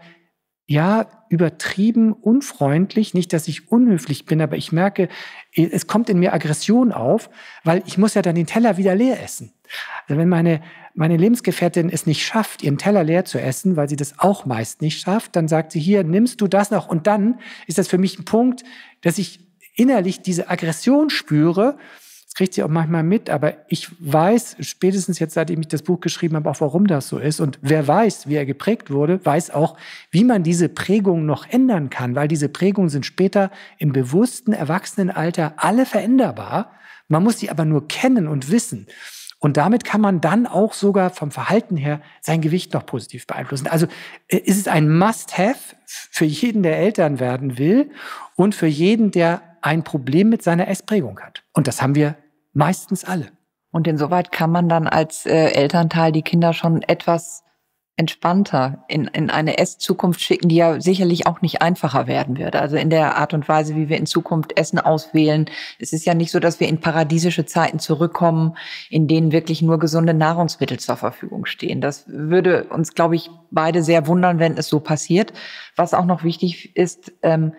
ja, übertrieben, unfreundlich. Nicht, dass ich unhöflich bin, aber ich merke, es kommt in mir Aggression auf, weil ich muss ja dann den Teller wieder leer essen. Also wenn meine meine Lebensgefährtin es nicht schafft, ihren Teller leer zu essen, weil sie das auch meist nicht schafft, dann sagt sie, hier, nimmst du das noch? Und dann ist das für mich ein Punkt, dass ich innerlich diese Aggression spüre. Das kriegt sie auch manchmal mit, aber ich weiß spätestens jetzt, seitdem ich das Buch geschrieben habe, auch warum das so ist. Und wer weiß, wie er geprägt wurde, weiß auch, wie man diese Prägung noch ändern kann, weil diese Prägungen sind später im bewussten Erwachsenenalter alle veränderbar. Man muss sie aber nur kennen und wissen. Und damit kann man dann auch sogar vom Verhalten her sein Gewicht noch positiv beeinflussen. Also äh, ist es ein Must-Have für jeden, der Eltern werden will und für jeden, der ein Problem mit seiner Essprägung hat. Und das haben wir meistens alle. Und insoweit kann man dann als äh, Elternteil die Kinder schon etwas entspannter in, in eine Esszukunft schicken, die ja sicherlich auch nicht einfacher werden wird. Also in der Art und Weise, wie wir in Zukunft Essen auswählen. Es ist ja nicht so, dass wir in paradiesische Zeiten zurückkommen, in denen wirklich nur gesunde Nahrungsmittel zur Verfügung stehen. Das würde uns, glaube ich, beide sehr wundern, wenn es so passiert. Was auch noch wichtig ist, ähm,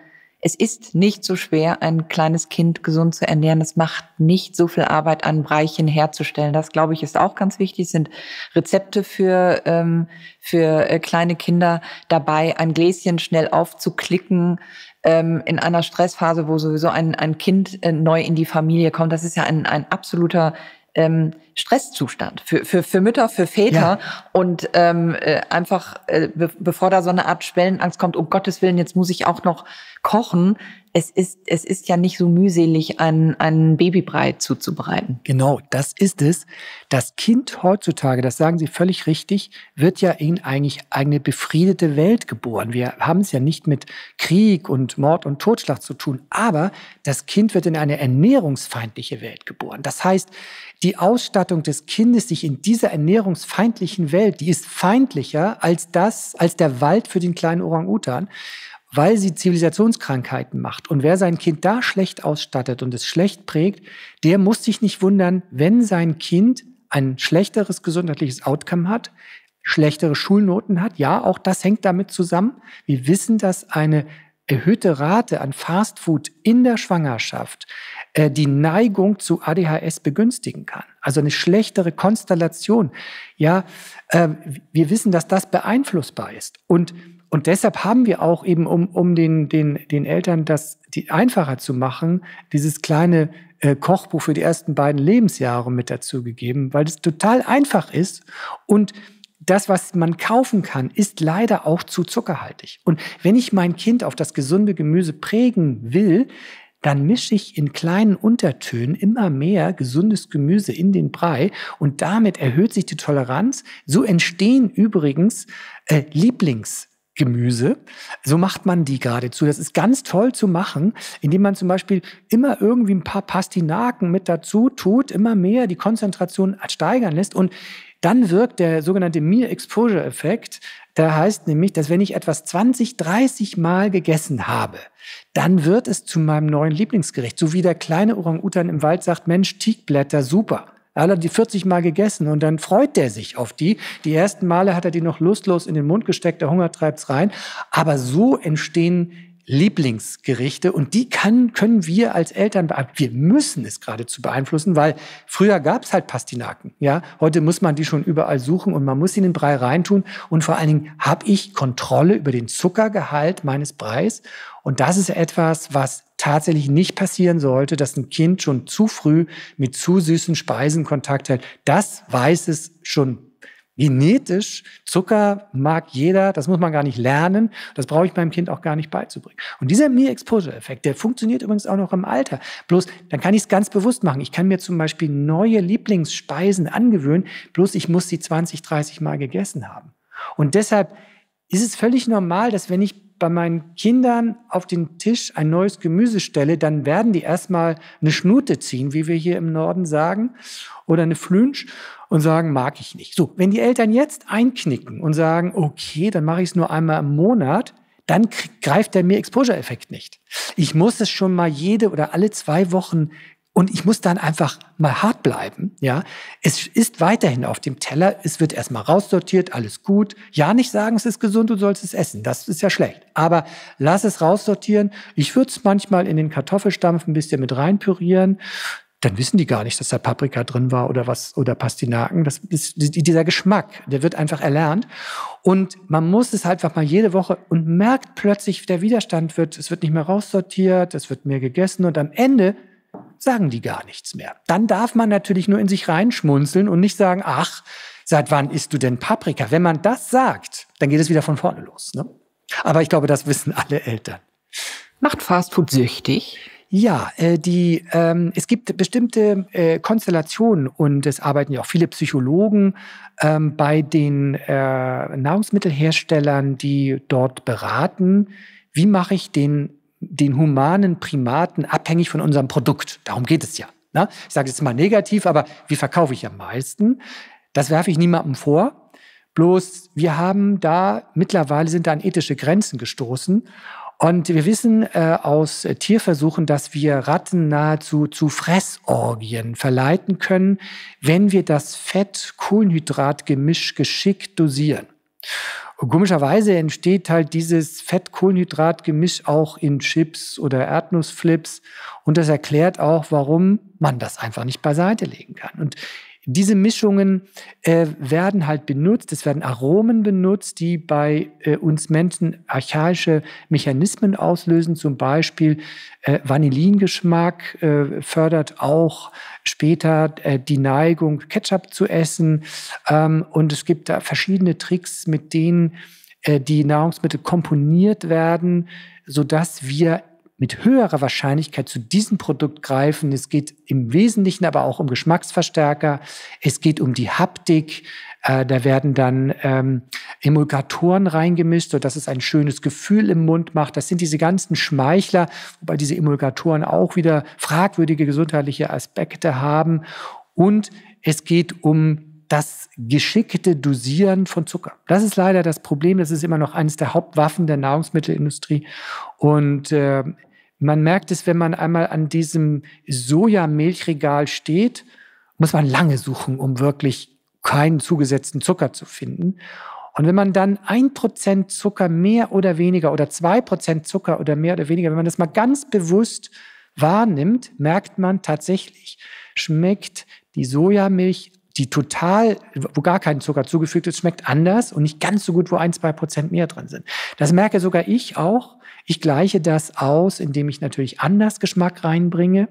es ist nicht so schwer, ein kleines Kind gesund zu ernähren. Es macht nicht so viel Arbeit an, Breichen herzustellen. Das, glaube ich, ist auch ganz wichtig. Es sind Rezepte für, ähm, für äh, kleine Kinder dabei, ein Gläschen schnell aufzuklicken ähm, in einer Stressphase, wo sowieso ein, ein Kind äh, neu in die Familie kommt. Das ist ja ein, ein absoluter ähm, Stresszustand für, für, für Mütter, für Väter ja. und ähm, äh, einfach, äh, be bevor da so eine Art Schwellenangst kommt, um Gottes Willen, jetzt muss ich auch noch kochen. Es ist, es ist ja nicht so mühselig, einen, einen Babybrei zuzubereiten. Genau, das ist es. Das Kind heutzutage, das sagen Sie völlig richtig, wird ja in eigentlich eine befriedete Welt geboren. Wir haben es ja nicht mit Krieg und Mord und Totschlag zu tun, aber das Kind wird in eine ernährungsfeindliche Welt geboren. Das heißt, die Ausstattung Ausstattung des Kindes sich in dieser ernährungsfeindlichen Welt, die ist feindlicher als das, als der Wald für den kleinen Orang-Utan, weil sie Zivilisationskrankheiten macht. Und wer sein Kind da schlecht ausstattet und es schlecht prägt, der muss sich nicht wundern, wenn sein Kind ein schlechteres gesundheitliches Outcome hat, schlechtere Schulnoten hat. Ja, auch das hängt damit zusammen. Wir wissen, dass eine erhöhte Rate an Fastfood in der Schwangerschaft äh, die Neigung zu ADHS begünstigen kann. Also eine schlechtere Konstellation. Ja, äh, wir wissen, dass das beeinflussbar ist. Und, und deshalb haben wir auch eben, um, um den, den, den Eltern das die einfacher zu machen, dieses kleine äh, Kochbuch für die ersten beiden Lebensjahre mit dazu gegeben, weil es total einfach ist und das, was man kaufen kann, ist leider auch zu zuckerhaltig. Und wenn ich mein Kind auf das gesunde Gemüse prägen will, dann mische ich in kleinen Untertönen immer mehr gesundes Gemüse in den Brei und damit erhöht sich die Toleranz. So entstehen übrigens äh, Lieblings Gemüse. So macht man die geradezu. Das ist ganz toll zu machen, indem man zum Beispiel immer irgendwie ein paar Pastinaken mit dazu tut, immer mehr die Konzentration steigern lässt und dann wirkt der sogenannte Mere Exposure Effekt. Der heißt nämlich, dass wenn ich etwas 20, 30 Mal gegessen habe, dann wird es zu meinem neuen Lieblingsgericht. So wie der kleine Orang-Utan im Wald sagt, Mensch, Teakblätter, super. Er hat die 40 Mal gegessen und dann freut er sich auf die. Die ersten Male hat er die noch lustlos in den Mund gesteckt, der Hunger treibt's rein. Aber so entstehen Lieblingsgerichte und die kann, können wir als Eltern beeinflussen. Wir müssen es geradezu beeinflussen, weil früher gab es halt Pastinaken. Ja, heute muss man die schon überall suchen und man muss sie in den Brei reintun und vor allen Dingen habe ich Kontrolle über den Zuckergehalt meines Breis und das ist etwas, was tatsächlich nicht passieren sollte, dass ein Kind schon zu früh mit zu süßen Speisen Kontakt hält. Das weiß es schon genetisch. Zucker mag jeder, das muss man gar nicht lernen. Das brauche ich meinem Kind auch gar nicht beizubringen. Und dieser me exposure effekt der funktioniert übrigens auch noch im Alter. Bloß, dann kann ich es ganz bewusst machen. Ich kann mir zum Beispiel neue Lieblingsspeisen angewöhnen, bloß ich muss sie 20, 30 Mal gegessen haben. Und deshalb ist es völlig normal, dass wenn ich bei meinen Kindern auf den Tisch ein neues Gemüse stelle, dann werden die erstmal eine Schnute ziehen, wie wir hier im Norden sagen, oder eine Flünsch und sagen, mag ich nicht. So, wenn die Eltern jetzt einknicken und sagen, okay, dann mache ich es nur einmal im Monat, dann greift der Mehr-Exposure-Effekt nicht. Ich muss es schon mal jede oder alle zwei Wochen und ich muss dann einfach mal hart bleiben. Ja, es ist weiterhin auf dem Teller. Es wird erstmal raussortiert, alles gut. Ja, nicht sagen, es ist gesund, du sollst es essen. Das ist ja schlecht. Aber lass es raussortieren. Ich würde es manchmal in den Kartoffelstampf ein bisschen mit reinpürieren dann wissen die gar nicht, dass da Paprika drin war oder was oder Pastinaken. Das ist dieser Geschmack, der wird einfach erlernt. Und man muss es halt einfach mal jede Woche und merkt plötzlich, der Widerstand wird, es wird nicht mehr raussortiert, es wird mehr gegessen und am Ende sagen die gar nichts mehr. Dann darf man natürlich nur in sich reinschmunzeln und nicht sagen, ach, seit wann isst du denn Paprika? Wenn man das sagt, dann geht es wieder von vorne los. Ne? Aber ich glaube, das wissen alle Eltern. Macht Fastfood süchtig? Ja, äh, die, ähm, es gibt bestimmte äh, Konstellationen und es arbeiten ja auch viele Psychologen ähm, bei den äh, Nahrungsmittelherstellern, die dort beraten, wie mache ich den, den humanen Primaten abhängig von unserem Produkt. Darum geht es ja. Ne? Ich sage jetzt mal negativ, aber wie verkaufe ich am meisten? Das werfe ich niemandem vor. Bloß wir haben da, mittlerweile sind da an ethische Grenzen gestoßen und wir wissen äh, aus Tierversuchen, dass wir Ratten nahezu zu Fressorgien verleiten können, wenn wir das Fett-Kohlenhydrat-Gemisch geschickt dosieren. Und komischerweise entsteht halt dieses Fett-Kohlenhydrat-Gemisch auch in Chips oder Erdnussflips. Und das erklärt auch, warum man das einfach nicht beiseite legen kann. Und diese Mischungen äh, werden halt benutzt, es werden Aromen benutzt, die bei äh, uns Menschen archaische Mechanismen auslösen. Zum Beispiel äh, Vanillingeschmack äh, fördert auch später äh, die Neigung, Ketchup zu essen. Ähm, und es gibt da verschiedene Tricks, mit denen äh, die Nahrungsmittel komponiert werden, sodass wir mit höherer Wahrscheinlichkeit zu diesem Produkt greifen. Es geht im Wesentlichen aber auch um Geschmacksverstärker. Es geht um die Haptik. Äh, da werden dann ähm, Emulgatoren reingemischt, sodass es ein schönes Gefühl im Mund macht. Das sind diese ganzen Schmeichler, wobei diese Emulgatoren auch wieder fragwürdige gesundheitliche Aspekte haben. Und es geht um das geschickte Dosieren von Zucker. Das ist leider das Problem. Das ist immer noch eines der Hauptwaffen der Nahrungsmittelindustrie. Und äh, man merkt es, wenn man einmal an diesem Sojamilchregal steht, muss man lange suchen, um wirklich keinen zugesetzten Zucker zu finden. Und wenn man dann ein Prozent Zucker mehr oder weniger oder zwei Prozent Zucker oder mehr oder weniger, wenn man das mal ganz bewusst wahrnimmt, merkt man tatsächlich, schmeckt die Sojamilch, die total, wo gar kein Zucker zugefügt ist, schmeckt anders und nicht ganz so gut, wo ein, zwei Prozent mehr drin sind. Das merke sogar ich auch, ich gleiche das aus, indem ich natürlich anders Geschmack reinbringe.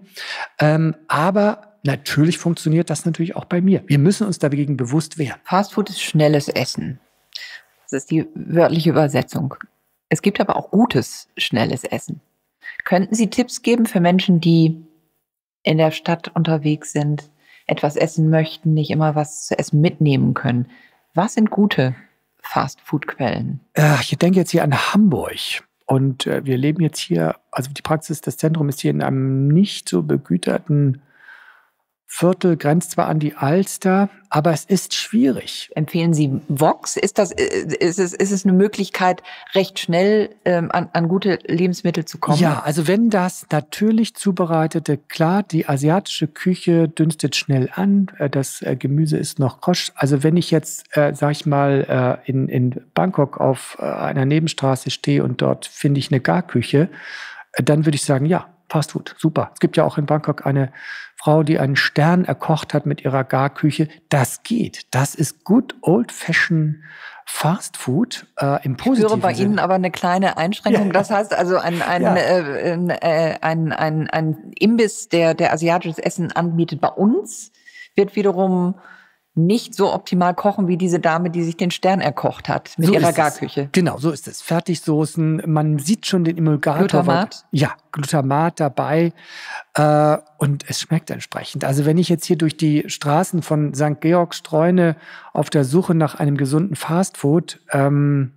Ähm, aber natürlich funktioniert das natürlich auch bei mir. Wir müssen uns dagegen bewusst wehren. Fastfood ist schnelles Essen. Das ist die wörtliche Übersetzung. Es gibt aber auch gutes, schnelles Essen. Könnten Sie Tipps geben für Menschen, die in der Stadt unterwegs sind, etwas essen möchten, nicht immer was zu essen mitnehmen können? Was sind gute Fastfood-Quellen? Ich denke jetzt hier an Hamburg. Und äh, wir leben jetzt hier, also die Praxis, das Zentrum ist hier in einem nicht so begüterten Viertel grenzt zwar an die Alster, aber es ist schwierig. Empfehlen Sie Vox? Ist, das, äh, ist, es, ist es eine Möglichkeit, recht schnell ähm, an, an gute Lebensmittel zu kommen? Ja, also wenn das natürlich zubereitete, klar, die asiatische Küche dünstet schnell an, äh, das äh, Gemüse ist noch kosch. Also wenn ich jetzt, äh, sag ich mal, äh, in, in Bangkok auf äh, einer Nebenstraße stehe und dort finde ich eine Garküche, äh, dann würde ich sagen, ja, Fast Food, super. Es gibt ja auch in Bangkok eine Frau, die einen Stern erkocht hat mit ihrer Garküche, das geht. Das ist good old fashioned Fast Food äh, im positiven Ich höre bei Sinne. Ihnen aber eine kleine Einschränkung. Ja. Das heißt also, ein, ein, ja. äh, äh, ein, ein, ein Imbiss, der, der asiatisches Essen anbietet bei uns, wird wiederum nicht so optimal kochen wie diese Dame, die sich den Stern erkocht hat mit so ihrer Garküche. Es. Genau, so ist es. Fertigsoßen, man sieht schon den Emulgator. Glutamat? Ja, Glutamat dabei äh, und es schmeckt entsprechend. Also wenn ich jetzt hier durch die Straßen von St. Georg streune auf der Suche nach einem gesunden Fastfood, ähm,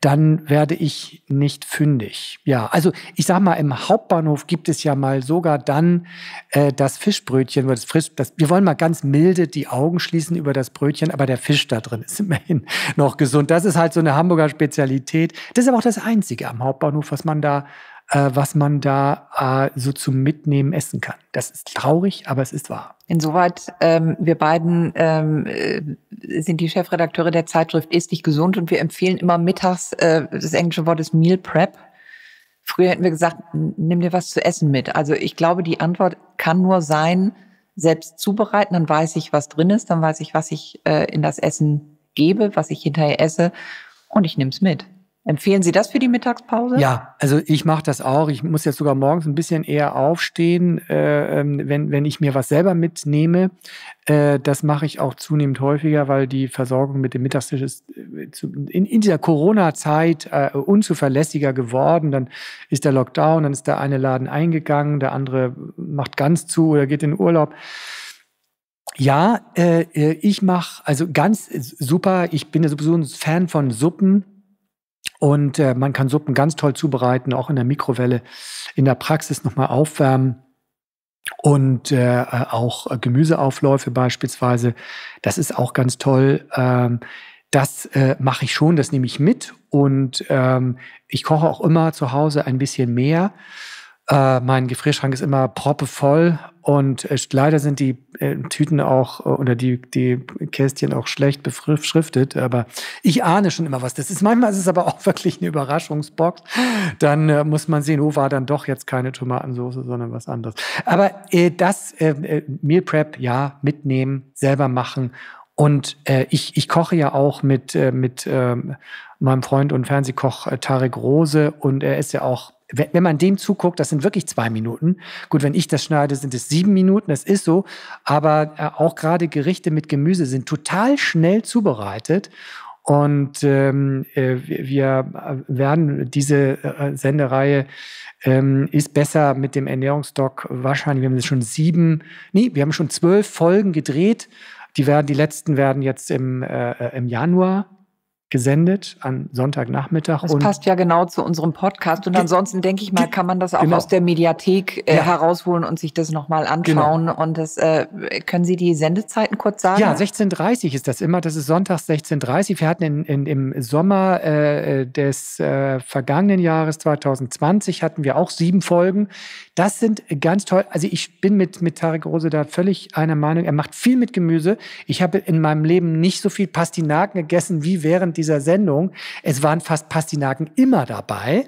dann werde ich nicht fündig. Ja, also ich sag mal, im Hauptbahnhof gibt es ja mal sogar dann äh, das Fischbrötchen das Frisch. Das, wir wollen mal ganz milde die Augen schließen über das Brötchen, aber der Fisch da drin ist [LAUGHS] immerhin noch gesund. Das ist halt so eine Hamburger Spezialität. Das ist aber auch das Einzige am Hauptbahnhof, was man da äh, was man da äh, so zum Mitnehmen essen kann. Das ist traurig, aber es ist wahr. Insoweit, ähm, wir beiden ähm, äh, sind die Chefredakteure der Zeitschrift Ist dich gesund und wir empfehlen immer mittags, äh, das englische Wort ist Meal Prep. Früher hätten wir gesagt, nimm dir was zu essen mit. Also ich glaube, die Antwort kann nur sein, selbst zubereiten, dann weiß ich, was drin ist, dann weiß ich, was ich äh, in das Essen gebe, was ich hinterher esse und ich nehme es mit. Empfehlen Sie das für die Mittagspause? Ja, also ich mache das auch. Ich muss jetzt sogar morgens ein bisschen eher aufstehen, äh, ähm, wenn, wenn ich mir was selber mitnehme. Äh, das mache ich auch zunehmend häufiger, weil die Versorgung mit dem Mittagstisch ist äh, zu, in, in dieser Corona-Zeit äh, unzuverlässiger geworden. Dann ist der Lockdown, dann ist der eine Laden eingegangen, der andere macht ganz zu oder geht in Urlaub. Ja, äh, äh, ich mache also ganz super. Ich bin ja sowieso ein Fan von Suppen und äh, man kann Suppen ganz toll zubereiten, auch in der Mikrowelle, in der Praxis nochmal aufwärmen und äh, äh auch äh, Gemüseaufläufe beispielsweise. Das ist auch ganz toll. Ähm, das äh, mache ich schon, das nehme ich mit und ähm, ich koche auch immer zu Hause ein bisschen mehr. Äh, mein Gefrierschrank ist immer proppevoll und äh, leider sind die äh, Tüten auch äh, oder die, die Kästchen auch schlecht beschriftet. Aber ich ahne schon immer was. Das ist manchmal ist es aber auch [LAUGHS] wirklich eine Überraschungsbox. Dann äh, muss man sehen, wo oh, war dann doch jetzt keine Tomatensauce, sondern was anderes. Aber äh, das äh, Meal Prep, ja, mitnehmen, selber machen. Und ich, ich koche ja auch mit, mit ähm, meinem Freund und Fernsehkoch Tarek Rose und er ist ja auch wenn man dem zuguckt, das sind wirklich zwei Minuten. Gut, wenn ich das schneide, sind es sieben Minuten, das ist so. Aber äh, auch gerade Gerichte mit Gemüse sind total schnell zubereitet. Und ähm, äh, wir äh, werden diese Sendereihe ähm, ist besser mit dem Ernährungsdoc wahrscheinlich. Wir haben schon sieben, nee, wir haben schon zwölf Folgen gedreht. Die, werden, die letzten werden jetzt im, äh, im Januar gesendet an Sonntagnachmittag. Das passt ja genau zu unserem Podcast. Und ansonsten denke ich mal, kann man das auch genau. aus der Mediathek äh, ja. herausholen und sich das nochmal anschauen. Genau. Und das äh, können Sie die Sendezeiten kurz sagen? Ja, 16.30 Uhr ist das immer. Das ist sonntags 16.30 Uhr. Wir hatten in, in, im Sommer äh, des äh, vergangenen Jahres 2020 hatten wir auch sieben Folgen. Das sind ganz toll. Also ich bin mit, mit Tarek Rose da völlig einer Meinung. Er macht viel mit Gemüse. Ich habe in meinem Leben nicht so viel Pastinaken gegessen wie während dieser Sendung, es waren fast Pastinaken immer dabei.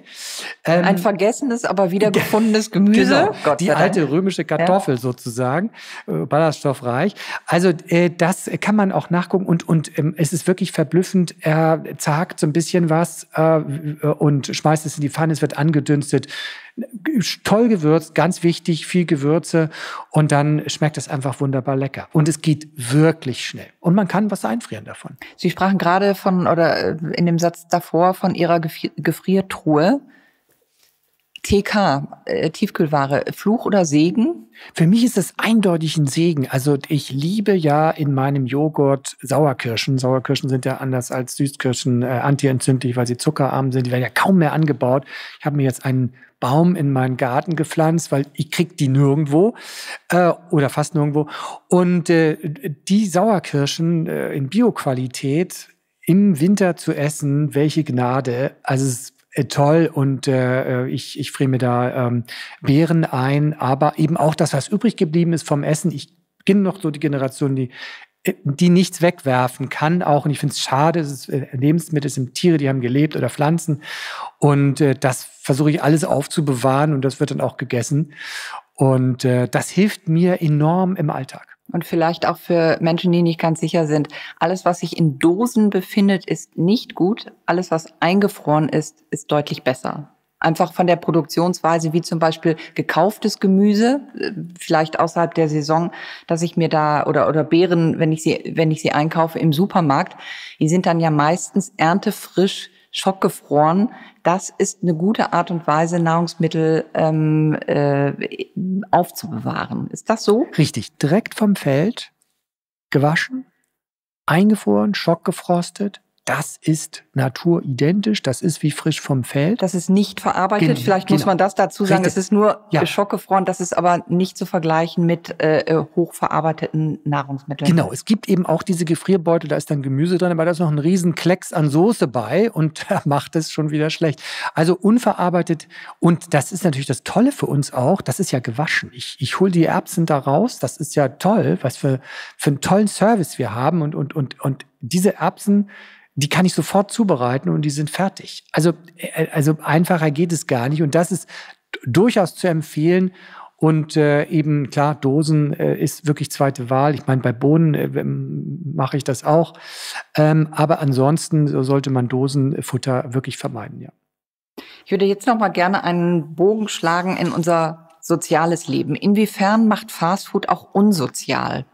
Ähm, Ein vergessenes, aber [LAUGHS] wiedergefundenes genau, Gemüse. Genau, die alte römische Kartoffel ja. sozusagen, äh, ballaststoffreich. Also äh, das kann man auch nachgucken und, und ähm, es ist wirklich verblüffend. Er zagt so ein bisschen was äh, äh, und schmeißt es in die Pfanne, es wird angedünstet toll gewürzt, ganz wichtig, viel Gewürze und dann schmeckt es einfach wunderbar lecker. Und es geht wirklich schnell. Und man kann was einfrieren davon. Sie sprachen gerade von, oder äh, in dem Satz davor, von Ihrer Gefri Gefriertruhe. TK, äh, Tiefkühlware, Fluch oder Segen? Für mich ist es eindeutig ein Segen. Also ich liebe ja in meinem Joghurt Sauerkirschen. Sauerkirschen sind ja anders als Süßkirschen äh, antientzündlich, weil sie zuckerarm sind. Die werden ja kaum mehr angebaut. Ich habe mir jetzt einen Baum in meinen Garten gepflanzt, weil ich krieg die nirgendwo äh, oder fast nirgendwo. Und äh, die Sauerkirschen äh, in Bioqualität im Winter zu essen, welche Gnade. Also es ist äh, toll und äh, äh, ich, ich friere mir da ähm, Beeren ein, aber eben auch das, was übrig geblieben ist vom Essen. Ich bin noch so die Generation, die äh, die nichts wegwerfen kann auch. Und ich finde es schade, es ist äh, Lebensmittel, es sind Tiere, die haben gelebt oder Pflanzen. Und äh, das versuche ich alles aufzubewahren und das wird dann auch gegessen. Und äh, das hilft mir enorm im Alltag. Und vielleicht auch für Menschen, die nicht ganz sicher sind, alles, was sich in Dosen befindet, ist nicht gut. Alles, was eingefroren ist, ist deutlich besser einfach von der Produktionsweise, wie zum Beispiel gekauftes Gemüse, äh, vielleicht außerhalb der Saison, dass ich mir da oder oder Beeren, wenn ich sie wenn ich sie einkaufe im Supermarkt, die sind dann ja meistens erntefrisch, schockgefroren. Das ist eine gute Art und Weise, Nahrungsmittel ähm, äh, aufzubewahren. Ist das so? Richtig, direkt vom Feld gewaschen, eingefroren, schockgefrostet, das ist naturidentisch, das ist wie frisch vom Feld. Das ist nicht verarbeitet, genau, vielleicht genau. muss man das dazu sagen, Richtig. es ist nur ja. schockgefroren, das ist aber nicht zu vergleichen mit äh, äh, hochverarbeiteten Nahrungsmitteln. Genau, es gibt eben auch diese Gefrierbeutel, da ist dann Gemüse drin, aber da ist noch ein riesen Klecks an Soße bei und [LAUGHS] da macht es schon wieder schlecht. Also unverarbeitet und das ist natürlich das Tolle für uns auch, das ist ja gewaschen. Ich, ich hole die Erbsen da raus, das ist ja toll, was für, für einen tollen Service wir haben und, und, und, und diese Erbsen, die kann ich sofort zubereiten und die sind fertig. Also, äh, also einfacher geht es gar nicht. Und das ist durchaus zu empfehlen. Und äh, eben klar, Dosen äh, ist wirklich zweite Wahl. Ich meine, bei Bohnen äh, mache ich das auch. Ähm, aber ansonsten sollte man Dosenfutter wirklich vermeiden, ja. Ich würde jetzt noch mal gerne einen Bogen schlagen in unser soziales Leben. Inwiefern macht Fastfood auch unsozial?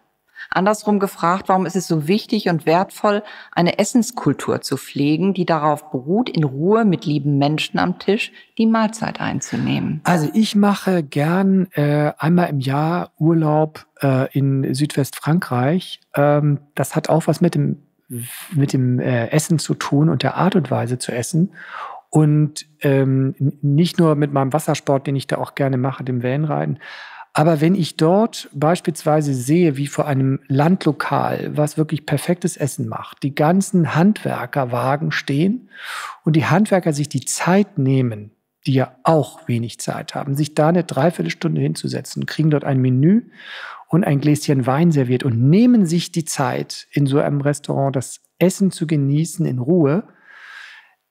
Andersrum gefragt, warum ist es so wichtig und wertvoll, eine Essenskultur zu pflegen, die darauf beruht, in Ruhe mit lieben Menschen am Tisch die Mahlzeit einzunehmen? Also ich mache gern äh, einmal im Jahr Urlaub äh, in Südwestfrankreich. Ähm, das hat auch was mit dem, mit dem äh, Essen zu tun und der Art und Weise zu essen. Und ähm, nicht nur mit meinem Wassersport, den ich da auch gerne mache, dem Wellenreiten, aber wenn ich dort beispielsweise sehe, wie vor einem Landlokal, was wirklich perfektes Essen macht, die ganzen Handwerkerwagen stehen und die Handwerker sich die Zeit nehmen, die ja auch wenig Zeit haben, sich da eine Dreiviertelstunde hinzusetzen, kriegen dort ein Menü und ein Gläschen Wein serviert und nehmen sich die Zeit, in so einem Restaurant das Essen zu genießen in Ruhe,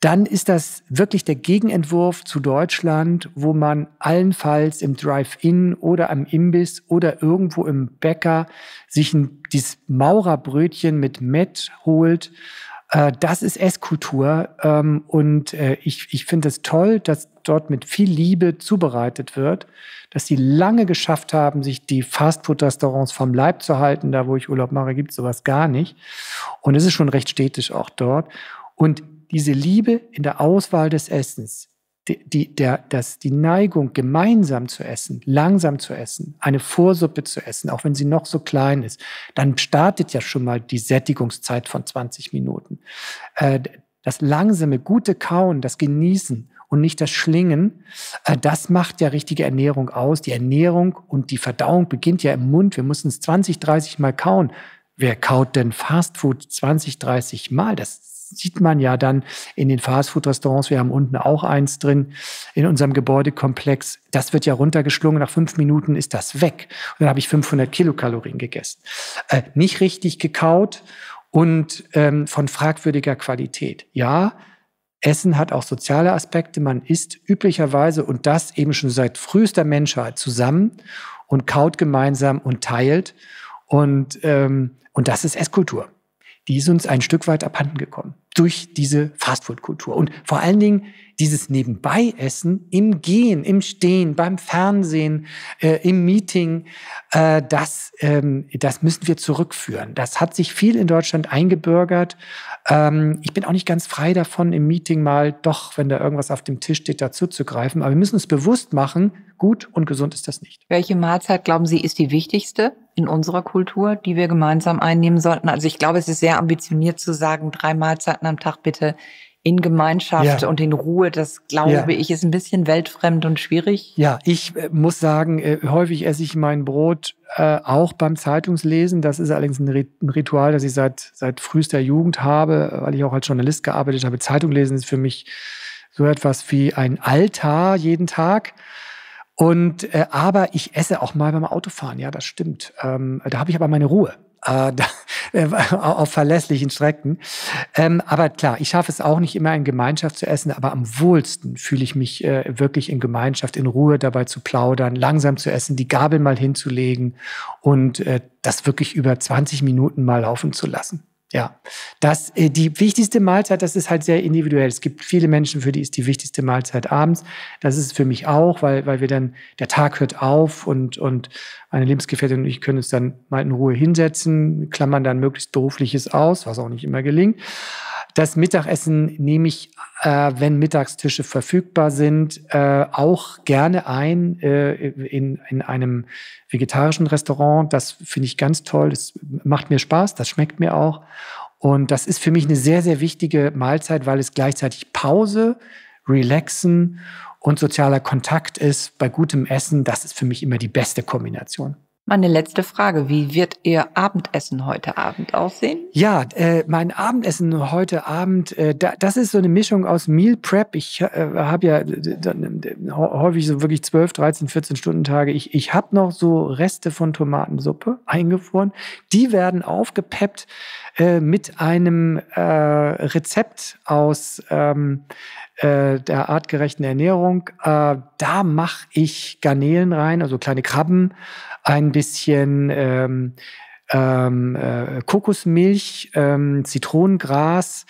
dann ist das wirklich der Gegenentwurf zu Deutschland, wo man allenfalls im Drive-In oder am Imbiss oder irgendwo im Bäcker sich ein, dieses Maurerbrötchen mit Met holt. Äh, das ist Esskultur ähm, und äh, ich, ich finde es das toll, dass dort mit viel Liebe zubereitet wird, dass sie lange geschafft haben, sich die Fastfood-Restaurants vom Leib zu halten. Da, wo ich Urlaub mache, gibt es sowas gar nicht. Und es ist schon recht stetig auch dort. Und diese Liebe in der Auswahl des Essens, die, die, der, das, die Neigung, gemeinsam zu essen, langsam zu essen, eine Vorsuppe zu essen, auch wenn sie noch so klein ist, dann startet ja schon mal die Sättigungszeit von 20 Minuten. Äh, das langsame, gute Kauen, das Genießen und nicht das Schlingen, äh, das macht ja richtige Ernährung aus. Die Ernährung und die Verdauung beginnt ja im Mund. Wir müssen es 20, 30 Mal kauen. Wer kaut denn Fastfood 20, 30 Mal? Das sieht man ja dann in den Fastfood-Restaurants, wir haben unten auch eins drin, in unserem Gebäudekomplex, das wird ja runtergeschlungen, nach fünf Minuten ist das weg. Und dann habe ich 500 Kilokalorien gegessen. Äh, nicht richtig gekaut und ähm, von fragwürdiger Qualität. Ja, Essen hat auch soziale Aspekte. Man isst üblicherweise und das eben schon seit frühester Menschheit zusammen und kaut gemeinsam und teilt. Und, ähm, und das ist Esskultur. Die ist uns ein Stück weit abhanden gekommen durch diese Fastfood-Kultur. Und vor allen Dingen dieses Nebenbei-Essen im Gehen, im Stehen, beim Fernsehen, äh, im Meeting, äh, das, ähm, das müssen wir zurückführen. Das hat sich viel in Deutschland eingebürgert. Ähm, ich bin auch nicht ganz frei davon, im Meeting mal doch, wenn da irgendwas auf dem Tisch steht, dazu zu greifen. Aber wir müssen uns bewusst machen, gut und gesund ist das nicht. Welche Mahlzeit, glauben Sie, ist die wichtigste? in unserer Kultur, die wir gemeinsam einnehmen sollten. Also ich glaube, es ist sehr ambitioniert zu sagen, drei Mahlzeiten am Tag bitte in Gemeinschaft ja. und in Ruhe, das glaube ja. ich, ist ein bisschen weltfremd und schwierig. Ja, ich äh, muss sagen, äh, häufig esse ich mein Brot äh, auch beim Zeitungslesen. Das ist allerdings ein, Ritual, das ich seit, seit frühester Jugend habe, weil ich auch als Journalist gearbeitet habe. Zeitunglesen ist für mich so etwas wie ein Altar jeden Tag. Und äh, aber ich esse auch mal beim Autofahren, ja, das stimmt. Ähm, da habe ich aber meine Ruhe. Äh, [LAUGHS] da, äh, auf verlässlichen Strecken. Ähm, aber klar, ich schaffe es auch nicht immer in Gemeinschaft zu essen, aber am wohlsten fühle ich mich äh, wirklich in Gemeinschaft, in Ruhe dabei zu plaudern, langsam zu essen, die Gabel mal hinzulegen und äh, das wirklich über 20 Minuten mal laufen zu lassen. Ja, das, äh, die wichtigste Mahlzeit, das ist halt sehr individuell. Es gibt viele Menschen, für die ist die wichtigste Mahlzeit abends. Das ist für mich auch, weil, weil wir dann, der Tag hört auf und, und meine Lebensgefährtin und ich können uns dann mal in Ruhe hinsetzen, klammern dann möglichst berufliches aus, was auch nicht immer gelingt. Das Mittagessen nehme ich, äh, wenn Mittagstische verfügbar sind, äh, auch gerne ein äh, in, in einem vegetarischen Restaurant. Das finde ich ganz toll. Das macht mir Spaß, das schmeckt mir auch. Und das ist für mich eine sehr, sehr wichtige Mahlzeit, weil es gleichzeitig Pause, Relaxen und sozialer Kontakt ist bei gutem Essen. Das ist für mich immer die beste Kombination. Meine letzte Frage, wie wird Ihr Abendessen heute Abend aussehen? Ja, äh, mein Abendessen heute Abend, äh, da, das ist so eine Mischung aus Meal Prep. Ich äh, habe ja äh, häufig so wirklich 12, 13, 14 Stunden Tage. Ich, ich habe noch so Reste von Tomatensuppe eingefroren. Die werden aufgepeppt äh, mit einem äh, Rezept aus ähm, der artgerechten Ernährung. da mache ich Garnelen rein, also kleine Krabben ein bisschen ähm, ähm, äh, Kokosmilch, ähm, Zitronengras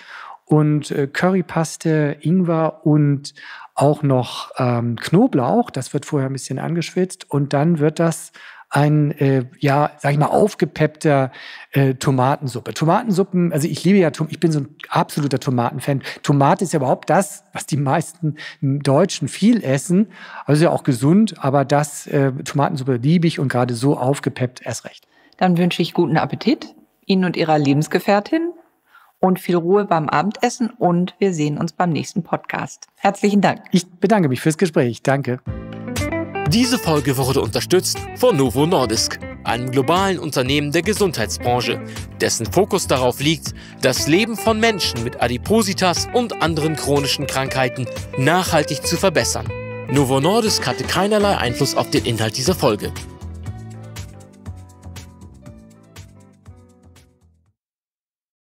und äh, Currypaste, Ingwer und auch noch ähm, Knoblauch. Das wird vorher ein bisschen angeschwitzt und dann wird das ein, äh, ja, sag ich mal, aufgepeppter äh, Tomatensuppe. Tomatensuppen, also ich liebe ja, ich bin so ein absoluter Tomatenfan. Tomate ist ja überhaupt das, was die meisten Deutschen viel essen. Also ist ja auch gesund, aber das, äh, Tomatensuppe liebe ich und gerade so aufgepeppt erst recht. Dann wünsche ich guten Appetit Ihnen und Ihrer Lebensgefährtin und viel Ruhe beim Abendessen und wir sehen uns beim nächsten Podcast. Herzlichen Dank. Ich bedanke mich fürs Gespräch. Danke. Diese Folge wurde unterstützt von Novo Nordisk, einem globalen Unternehmen der Gesundheitsbranche, dessen Fokus darauf liegt, das Leben von Menschen mit Adipositas und anderen chronischen Krankheiten nachhaltig zu verbessern. Novo Nordisk hatte keinerlei Einfluss auf den Inhalt dieser Folge.